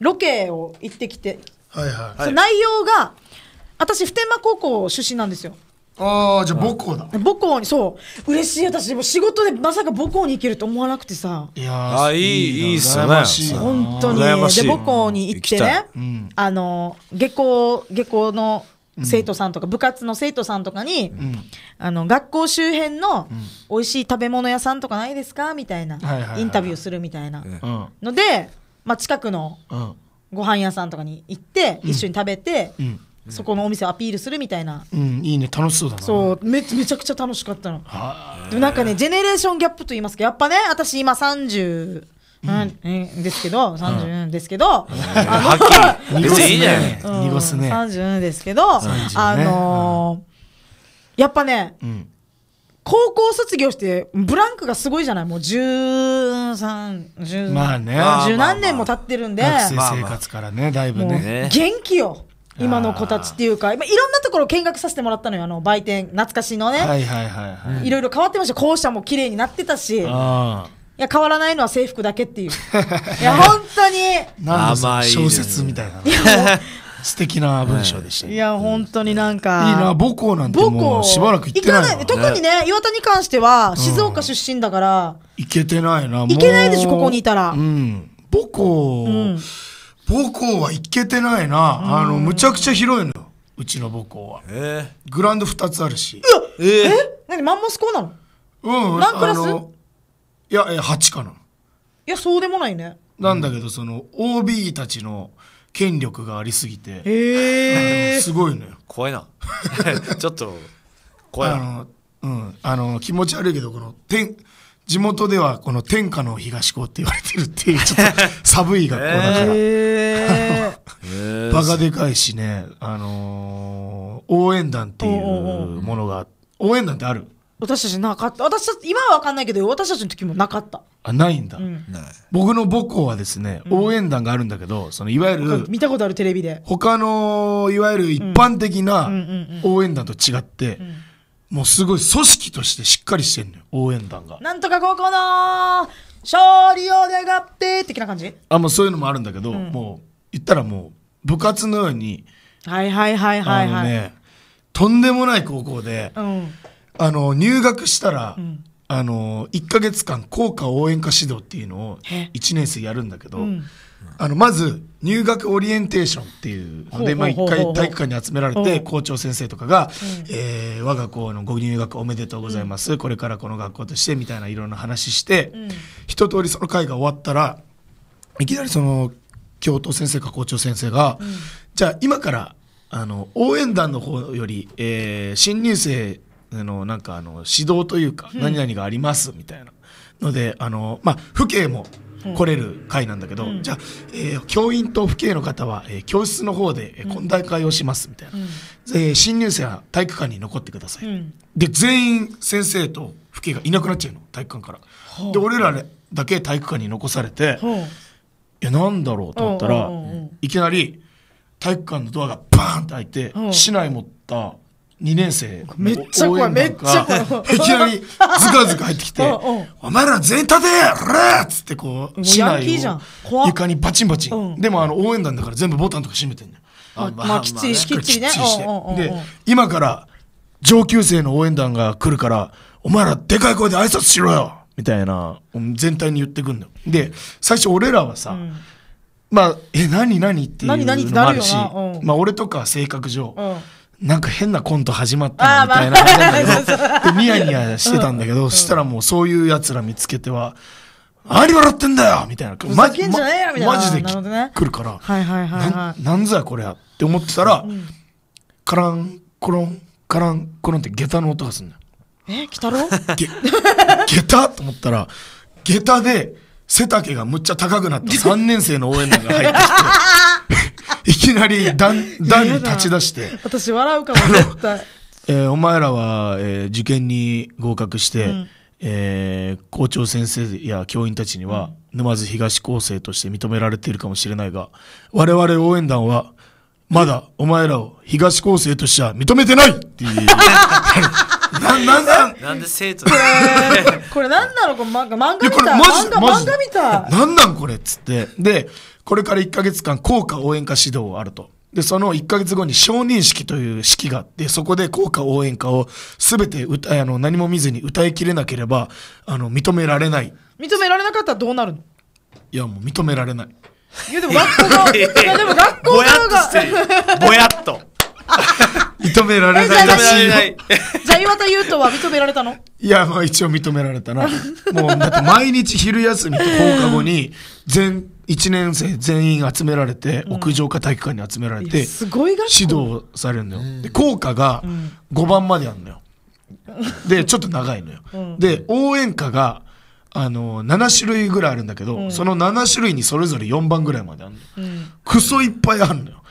ロケを行ってきて、はいはい。内容が私普天間高校出身なんですよ。ああ、じゃあ母校だ。母校に、そう。嬉しい、私。も仕事でまさか母校に行けると思わなくてさ。いやあいい、いいっすね。本当に。で、母校に行ってね、うん、あの、下校、下校の生徒さんとか、うん、部活の生徒さんとかに、うん、あの、学校周辺の美味しい食べ物屋さんとかないですかみたいな、インタビューするみたいな。ので、まあ、近くのご飯屋さんとかに行って、一緒に食べて、そこのお店をアピールするみたいな、うん、いいね楽しそうだなそうめめちゃくちゃ楽しかったのでもなんかねジェネレーションギャップと言いますかやっぱね私今30うんうん、ですけど、30ですけど、うん、あすね。濁すね。30ですけど、あのやっぱね、高校卒業して、ブランクがすごいじゃないもう1まあね、十何年も経ってるんで。学生生活からね、だいぶね。元気よ。今の子たちっていうか、まあ、いろんなところ見学させてもらったのよあの売店懐かしいのね、はいはいはいはい、いろいろ変わってました校舎も綺麗になってたし。いや変わらないのは制服だけっていう。*laughs* いや本当に。甘い小説みたいな。素敵な文章でした、ねはい、いや本当になんか、いいな母校なんてもうしばらく行ってない、ね、特にね岩田に関しては静岡出身だから、うん、行けてないな行けないでしょここにいたら、うん、母校、うん母校は行けてないな。あの、むちゃくちゃ広いのよ。うちの母校は。えグラウンド2つあるし。えー、え何マンモス校なのうん。何クラスいや、え、8かな。いや、そうでもないね。なんだけど、その、OB たちの権力がありすぎて。えー、*laughs* すごいのよ。怖いな。*laughs* ちょっと、怖いな。あの、うん。あの、気持ち悪いけど、この、天、地元ではこの天下の東高って言われてるっていう、ちょっと *laughs* 寒い学校だから。えー、バカでかいしね、あのー、応援団っていうものが、応援団ってある私たちなかった。私たち、今はわかんないけど、私たちの時もなかった。あ、ないんだ。うん、僕の母校はですね、応援団があるんだけど、うん、そのいわゆる、見たことあるテレビで。他の、いわゆる一般的な応援団と違って、うんもうすごい組織としてしっかりしてんのよ応援団がなんとか高校の勝利を願って的な感じあもうそういうのもあるんだけど、うんもう言ったらもう部活のようにはいはいはいはいはい、ねとんでもない高校で、うんあの入学したら、んあの1か月間校歌応援歌指導っていうのをへ1年生やるんだけど、うんあのまず入学オリエンテーションっていうので一回体育館に集められて校長先生とかが「え我が校のご入学おめでとうございます、これからこの学校として」みたいないろんな話して、一通りその会が終わったらいきなりその教頭先生か校長先生が「じゃあ今からあの応援団の方より、え新入生のなんかあの指導というか何々があります」みたいなのであのまあ父兄も。来れる会なんだけど、うん、じゃあ、えー、教員と父兄の方は、えー、教室の方で懇談会をしますみたいな、うん、えー、新入生は体育館に残ってください、うん、で全員先生と父兄がいなくなっちゃうの体育館から、で俺らだけ体育館に残されて、いやなんだろうと思ったら、いきなり体育館のドアがバーンって開いて、市内持った2年生めっちゃ怖いめっちゃ怖いいきなりズカズカ入ってきて「*laughs* お前ら全員立てやれ!」っつってこう市内を床にバチンバチンでもあの応援団だから全部ボタンとか閉めてんじまあきっちりきっちりねで今から上級生の応援団が来るからお前らでかい声で挨拶しろよみたいな全体に言ってくんだよで最初俺らはさ、まあ、え、何何っていうのもあるし、まあ俺とか性格上、なんか変なコント始まったみたいな感じ *laughs* で、ニヤニヤしてたんだけど、そしたらもうそういう奴ら見つけては、何笑ってんだよみたいな。マジで来るから、はいはいはいなんぞやこれやって思ってたら、カラン、コロン、カラン、コロンって下駄の音がするんだよ。え、来たろ下駄と思ったら、下駄で背丈がむっちゃ高くなった3 *laughs* 年生の応援団が入ってきて、いきなり段段に立ち出して。私笑うかも絶対。えー、お前らは、えー、受験に合格して、うん、えー、校長先生や教員たちには、うん、沼津東高生として認められているかもしれないが、我々応援団は、まだお前らを東高生としては認めてないっていう。*laughs* ななんでなんで生徒 *laughs* これなんなのこれ漫画漫画みたい漫画漫画みたいなんなんこれっつってでこれから1か月間効果応援歌指導あるとで、その1か月後に承認式という式があって、そこで効果応援歌をすべて歌、あの、何も見ずに歌いきれなければ、あの、認められない。認められなかったらどうなるのいや、もう認められない。いや、でも学校が、*laughs* いや、でも学校が。ぼやっと。ぼやっと。認められないらしいよ。*laughs* 岩田優斗は認められたのいや、まあ一応認められたな。もう、だって毎日昼休みと放課後に、全、1年生全員集められて、屋上か体育館に集められて、すごい指導されるのよ。で、校歌が5番まであるのよ。で、ちょっと長いのよ。で、応援歌が、あの7種類ぐらいあるんだけど、その7種類にそれぞれ4番ぐらいまであるの、うクソいっぱいあるのよ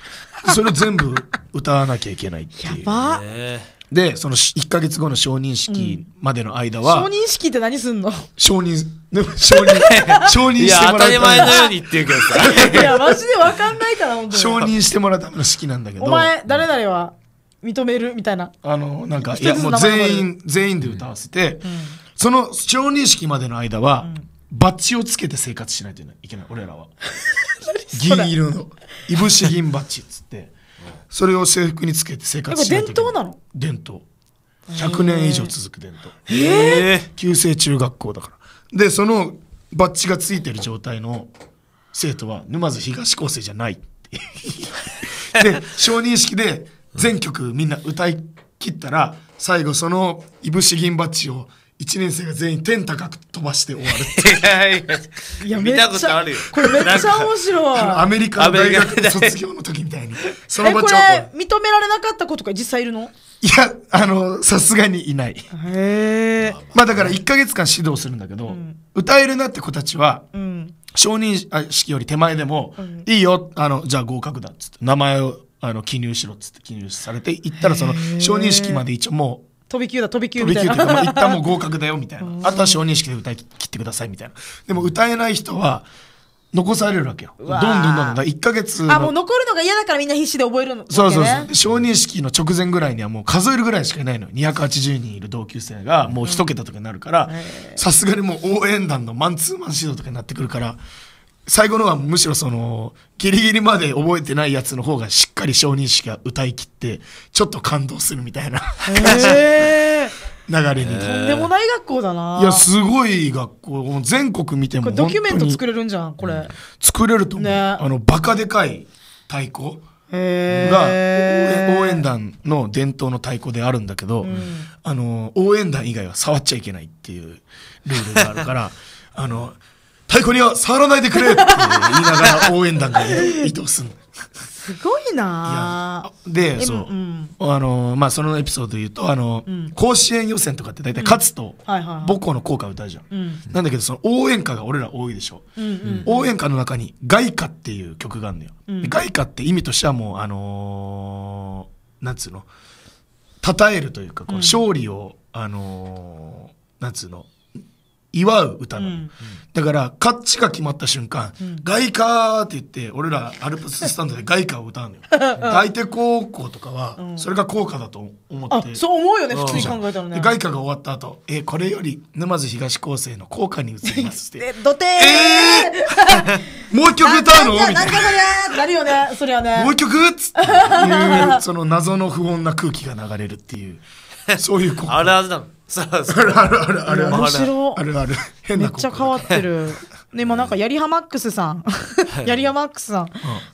それ全部歌わなきゃいけないっていう。で、その1か月後の承認式までの間は、承認式って何すんの承認、承認、*laughs* 承認してもらうため当たり前のように言ってるけどさ。いや、マジで分かんないから、本当に。承認してもらうための式なんだけど。お前、誰々は認めるみたいな。あの、なんか、いや、もう全員、全員で歌わせて、その承認式までの間は、バッジをつけて生活しないといけない、俺らは。*laughs* 銀色のいぶし銀鉢っつってそれを制服につけて生活してる伝統なの伝統100年以上続く伝統ええ旧制中学校だからでそのバッジがついてる状態の生徒は沼津東高生じゃない *laughs* で承認式で全曲みんな歌い切ったら最後そのいぶし銀バッジを1年生が全員天高く飛ばして終わるいや見たことあるよこれめっちゃ面白いアメリカの大学卒業の時みたいにその場所認められなかった子とか実際いるのいやあのさすがにいないへえまあだから1か月間指導するんだけど、歌えるなって子たちは、承認式より手前でも、いいよあのじゃあ合格だっつって名前をあの記入しろっつって記入されて行ったらその承認式まで一応もう飛び級だ飛び級みたいな飛び級っていうか、まあ、一旦もう合格だよみたいなあとは小認式で歌い切ってくださいみたいなでも歌えない人は残されるわけよどんどんどんどん1か月あもう残るのが嫌だからみんな必死で覚えるの、そうそうそう承認式の直前ぐらいにはもう数えるぐらいしかいないの280人いる同級生がもう1桁とかになるからさすがにもう応援団のマンツーマン指導とかになってくるから、うん最後のはむしろその、ギリギリまで覚えてないやつの方がしっかり小認識が歌い切って、ちょっと感動するみたいな流れに。とんでもない学校だな。いや、すごい学校。全国見ても。ドキュメント作れるんじゃん、これ。作れると思う。ね、あの、バカでかい太鼓。が応援団の伝統の太鼓であるんだけど、あの応援団以外は触っちゃいけないっていうルールがあるから *laughs* あの太鼓には触らないでくれって *laughs* 言いながら応援団が移動する。すごいなで、そう、うん、あの、まあ、そのエピソードで言うと、あの、うん、甲子園予選とかって大体勝つと、母校の校歌歌うじゃん,、なんだけど、その応援歌が俺ら多いでしょ。う、ん、応援歌の中に、外歌っていう曲があるのよ。外歌って意味としてはもう、あのー、なんつうの、称えるというか、こ勝利を、あのー、なんつうの、祝う歌なの、うん、だから勝ちが決まった瞬間「うん、外貨」って言って俺らアルプススタンドで外貨を歌うのよ *laughs* 大手高校とかはそれが効果だと思って、うん、そう思うよね普通に考えたらね外貨が終わった後えこれより沼津東高生の効果に移ります」って「ド *laughs* えー」*laughs* もう一曲歌うの?」みたいな「なるよねそりゃねもう一曲?」っつっていうその謎の不穏な空気が流れるっていうそういう効果あるはずだのさあ *laughs* あるあるあるある面白あるある変なめっちゃ変わってる *laughs* でもなんかやりはマックスさんやりはマックスさん、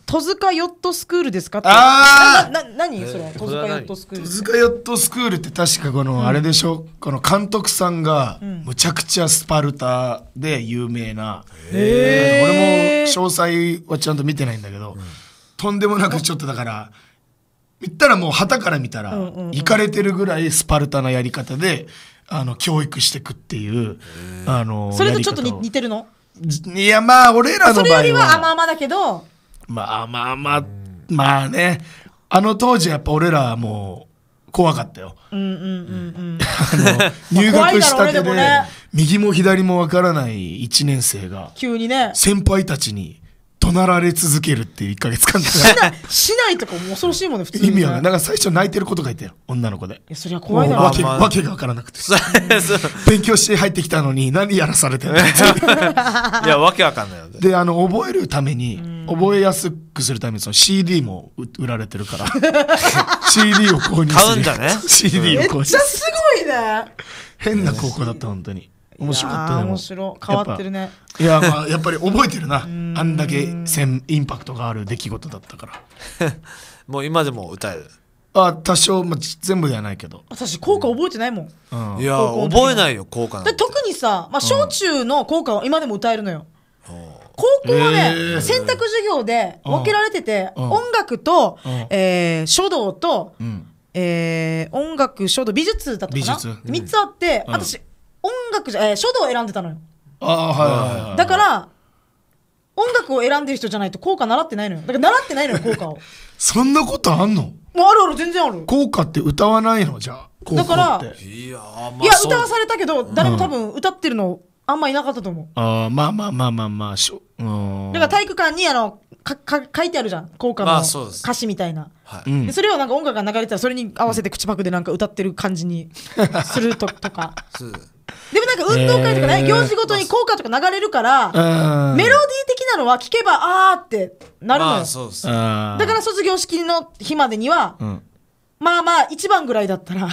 戸塚ヨットスクールですかってああな何それ、戸塚ヨットスクール戸塚ヨットスクールって確かこのあれでしょ、うん、この監督さんがむちゃくちゃスパルタで有名な、うん、俺も詳細はちゃんと見てないんだけど、とんでもなくちょっとだから言ったらもう旗から見たら、行かれてるぐらいスパルタなやり方で、あの、教育していくっていう、あの、それとちょっと似てるのいや、まあ、俺らの場合は。それよりは甘々だけど。まあまあまあ、まあね。あの当時やっぱ俺らはもう、怖かったよ。うんうんうんうん。あの、*laughs* 入学したてで、右も左もわからない1年生が、急にね、先輩たちに、なられ続けるっていう1か月間しなしないとかも恐ろしいもんね普通に、意味はないなんか最初泣いてることがいたよ女の子でいやそりゃ怖いなわけ,、わけが分からなくて *laughs* 勉強して入ってきたのに何やらされてる *laughs* いやわけわかんないよであの覚えるために覚えやすくするためにその CD も売られてるから CD *laughs* を購入する買うんだね CD を購入めっちゃすごいね変な高校だった本当に面白かったね面白変わってるねいやまあやっぱり覚えてるな、うんあんだけんインパクトがある出来事だったから *laughs* もう今でも歌えるあ多少、まあ、全部ではないけど私効果覚えてないもん、うん、いや覚えないよ効果なん特にさ、まあ、小中の効果は今でも歌えるのよ、うん、高校はね、えー、選択授業で分けられてて、うん、音楽と、うん、えー、書道と、うん、えー、音楽書道美術だったかな3つあって、私音楽じゃ、えー、書道を選んでたのよあ、はいはいはい、だから音楽を選んでる人じゃないと効果習ってないのよ。だから習ってないのよ、*laughs* 効果を。そんなことあんのもうあるある、全然ある。効果って歌わないのじゃあ。効果だからっていや,、まあ、いや、歌わされたけど、誰も多分歌ってるのあんまいなかったと思う。ああ、まあまあまあまあまあ、しょ、うん。だから体育館にあの、か、か、書いてあるじゃん。効果の歌詞みたいな。はいでそれをなんか音楽が流れてたら、それに合わせて口パクでなんか歌ってる感じにすると、とか。そうでもなんか運動会とかね、えー、行事ごとに効果とか流れるから、うん、メロディー的なのは聞けばあーってなるのよ、まあ、そうすだから卒業式の日までには、うん、まあまあ一番ぐらいだったら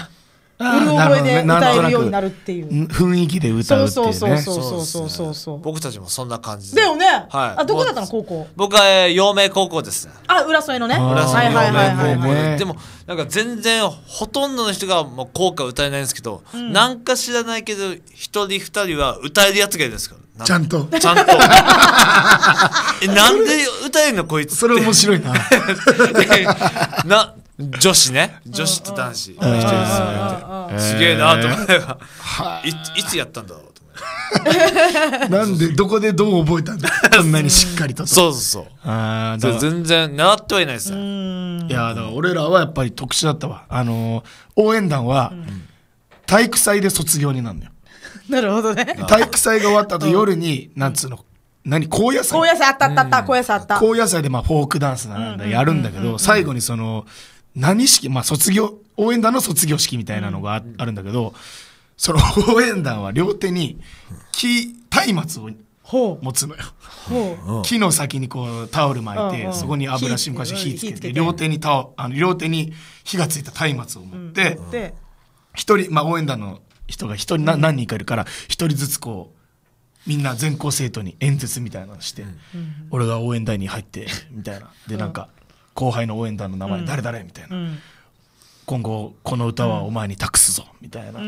潤覚えで歌えるようになるっていう。雰囲気で歌うっていう、ね。そうそうそうそうそうそう、ね、僕たちもそんな感じで。だよね。はい。あ、どこだったの高校僕は、えー、陽明高校ですあ、浦添のね。浦添の陽明高校で。でも、なんか全然、ほとんどの人がもう校歌歌えないんですけど、うん、なんか知らないけど、一人二人は歌えるやつがいるんですから。ちゃんと。ちゃんと。*laughs* え、なんで歌えるのこいつそれ面白いな。*laughs* な、女子ね女子と男子一人ずつやってすげえなと思えば *laughs* いつやったんだろうと思ってなんでどこでどう覚えたんだ *laughs* こんなにしっかりとそうそうそう全然習ってはいないですねいやだから俺らはやっぱり特殊だったわあの応援団は、体育祭で卒業になるのよ *laughs* なるほどね体育祭が終わった後、う夜に何つうの何高野菜高野菜あったあったあった、高野菜あった高野菜でまあフォークダンスなんだやるんだけど、最後にその、何式、まあ、卒業、応援団の卒業式みたいなのがあ,、あるんだけど、その *laughs* 応援団は両手に木、松明を持つのよ。木の先にこうタオル巻いて、そこに油しむかし火つけて、両手にタオあの両手に火がついた松明を持って、一、人、まあ、応援団の人が一人な、何人かいるから、一人ずつこう、みんな全校生徒に演説みたいなのして、俺が応援団に入って、みたいな。で、なんか、後輩の応援団の名前、誰誰みたいな、今後この歌はお前に託すぞ、みたいな、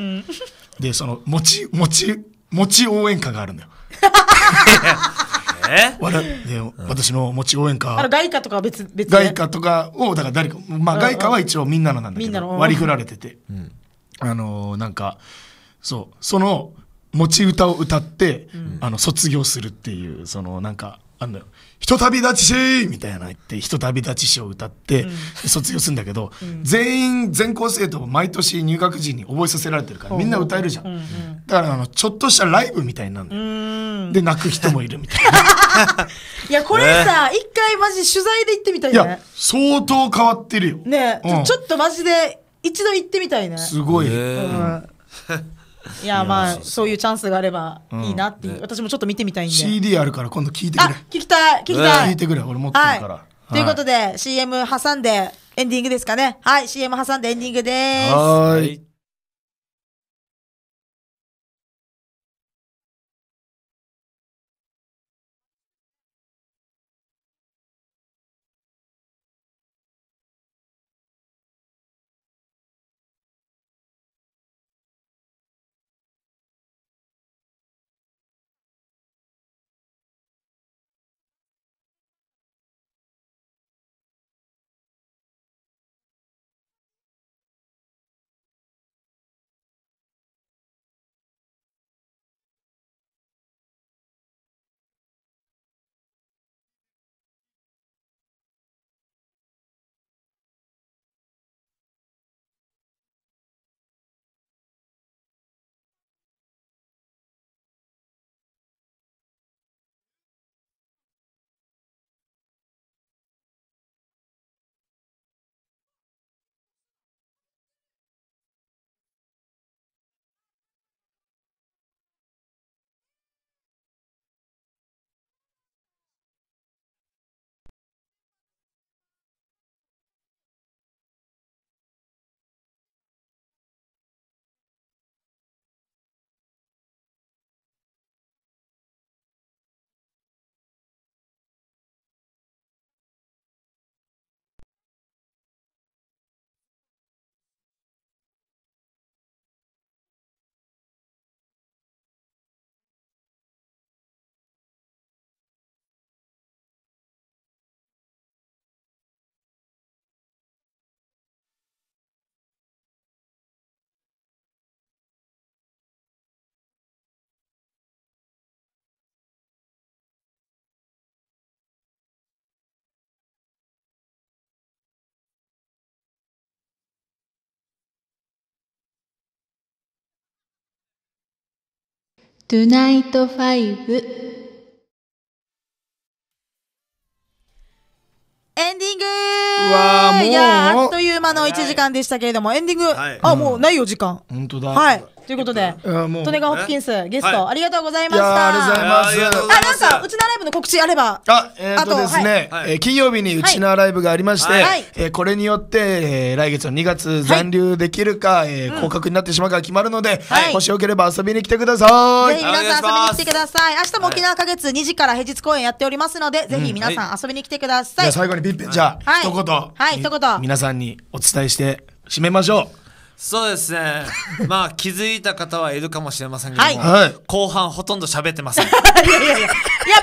でその持ち持ち持ち応援歌がある *laughs* んだよえわら、ね、私の持ち応援歌。あの外貨とかは別、別、外貨とかを、だから誰か、まあ外貨は一応みんなのなんだけど、割り振られてて。うん、あのー、なんか、そう、その持ち歌を歌って、うん、あの、卒業するっていう、そのなんか、あんだよ。ひとたび立ちしみたいな言って、ひとたび立ちしを歌って、卒業するんだけど、全員、全校生徒を毎年入学時に覚えさせられてるから、みんな歌えるじゃん。だから、あの、ちょっとしたライブみたいになるんだよ。で、泣く人もいるみたいな。*laughs* いや、これさ、一、回マジ取材で行ってみたいね。いや、相当変わってるよ。ね、ちょっとマジで、一度行ってみたいね。すごい。*laughs* いやまあそういうチャンスがあればいいなっていう、私もちょっと見てみたいんで CD あるから今度聞いてくれあ聞きたい聞きたい、聞いてくれ俺持ってるから、ということで、CM 挟んでエンディングですかねはい CM 挟んでエンディングですはいトゥナイトファイブエンディングわあもういやあっという間の1時間でしたけれども、エンディング、はいあ、もうないよ、時間。本当だ。はい。ということで、トネガホプキンス、ゲスト、ありがとうございました。ありがとうございます。あ、なんか、うちのライブの告知あれば。あ、えっとですね、金曜日にうちのライブがありまして、これによって、来月の2月残留できるか、降格になってしまうか決まるので、もしよければ遊びに来てください。ぜひ皆さん遊びに来てください。明日も沖縄か月2時から平日公演やっておりますので、ぜひ皆さん遊びに来てください。じゃ最後にピッピ、じゃあ、一言。はい、一言。皆さんにお伝えして、締めましょう。そうですね。*laughs* まあ気づいた方はいるかもしれませんけども、はい、後半ほとんど喋ってません。*laughs* いやいやいや。いや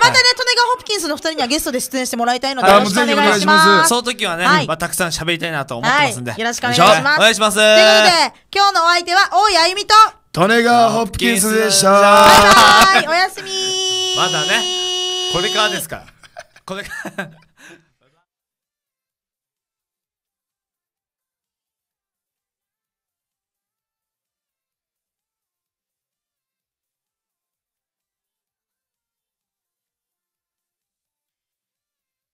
またね、トネガホプキンスの二人にはゲストで出演してもらいたいのでよろしくお願いします。その時はね、はい、まあたくさん喋りたいなと思ってますんで、はい、よろしくお願いします。お願いします。ということで、今日のお相手は大井あゆみとトネガホプキンスでした。バイバイ。おやすみ。まだね。これからですから。これから。